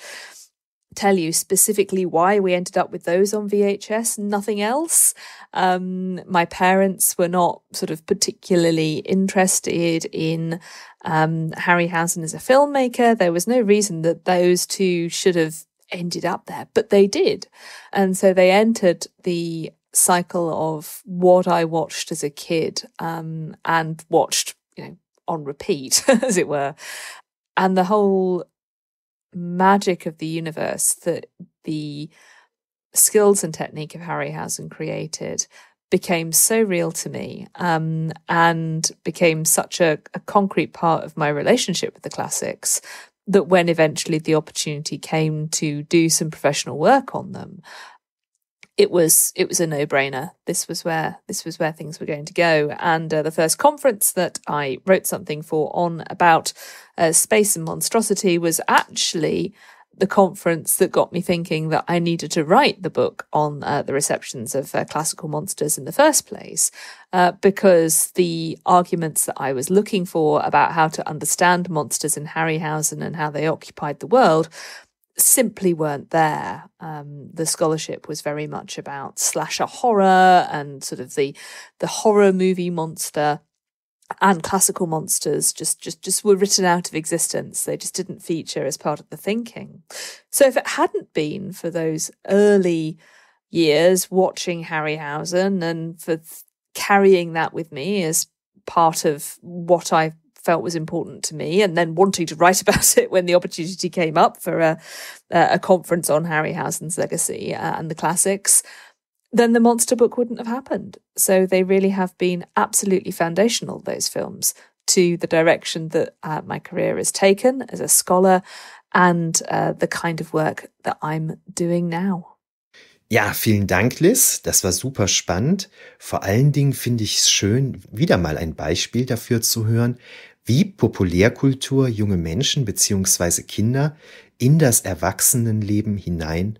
tell you specifically why we ended up with those on VHS, nothing else. Um, my parents were not sort of particularly interested in um, Harryhausen as a filmmaker. There was no reason that those two should have ended up there, but they did. And so they entered the cycle of what I watched as a kid um, and watched, you know, on repeat, as it were. And the whole magic of the universe that the skills and technique of Harryhausen created became so real to me um, and became such a, a concrete part of my relationship with the classics that when eventually the opportunity came to do some professional work on them, it was it was a no-brainer. This was where this was where things were going to go. And uh, the first conference that I wrote something for on about uh, space and monstrosity was actually the conference that got me thinking that I needed to write the book on uh, the receptions of uh, classical monsters in the first place, uh, because the arguments that I was looking for about how to understand monsters in Harryhausen and how they occupied the world simply weren't there. Um, the scholarship was very much about slasher horror and sort of the the horror movie monster and classical monsters just just just were written out of existence. They just didn't feature as part of the thinking. So if it hadn't been for those early years watching Harryhausen and for th- carrying that with me as part of what I felt was important to me, and then wanting to write about it when the opportunity came up for a, a conference on Harryhausen's legacy uh, and the classics, then the monster book wouldn't have happened. So they really have been absolutely foundational, those films, to the direction that uh, my career has taken as a scholar and uh, the kind of work that I'm doing now. Ja, vielen Dank, Liz. Das war super spannend. Vor allen Dingen finde ich es schön, wieder mal ein Beispiel dafür zu hören, wie Populärkultur junge Menschen bzw. Kinder in das Erwachsenenleben hinein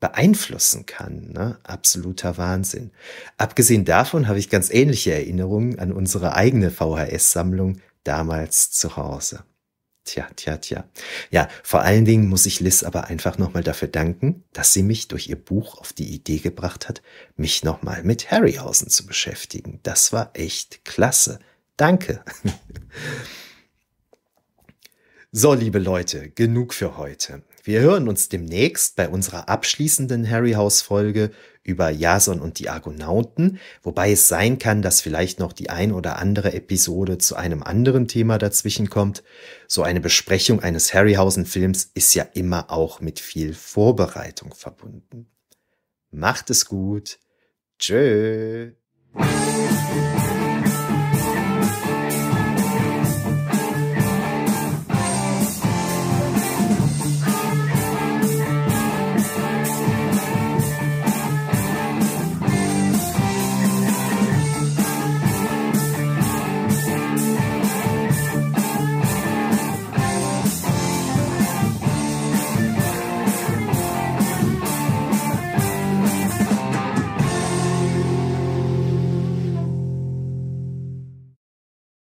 beeinflussen kann. Ne? Absoluter Wahnsinn. Abgesehen davon habe ich ganz ähnliche Erinnerungen an unsere eigene VHS-Sammlung damals zu Hause. Tja, tja, tja. Ja, vor allen Dingen muss ich Liz aber einfach nochmal dafür danken, dass sie mich durch ihr Buch auf die Idee gebracht hat, mich nochmal mit Harryhausen zu beschäftigen. Das war echt klasse. Danke. So, liebe Leute, genug für heute. Wir hören uns demnächst bei unserer abschließenden harryhaus Folge über Jason und die Argonauten, wobei es sein kann, dass vielleicht noch die ein oder andere Episode zu einem anderen Thema dazwischen kommt. So eine Besprechung eines Harryhausen Films ist ja immer auch mit viel Vorbereitung verbunden. Macht es gut. Tschö.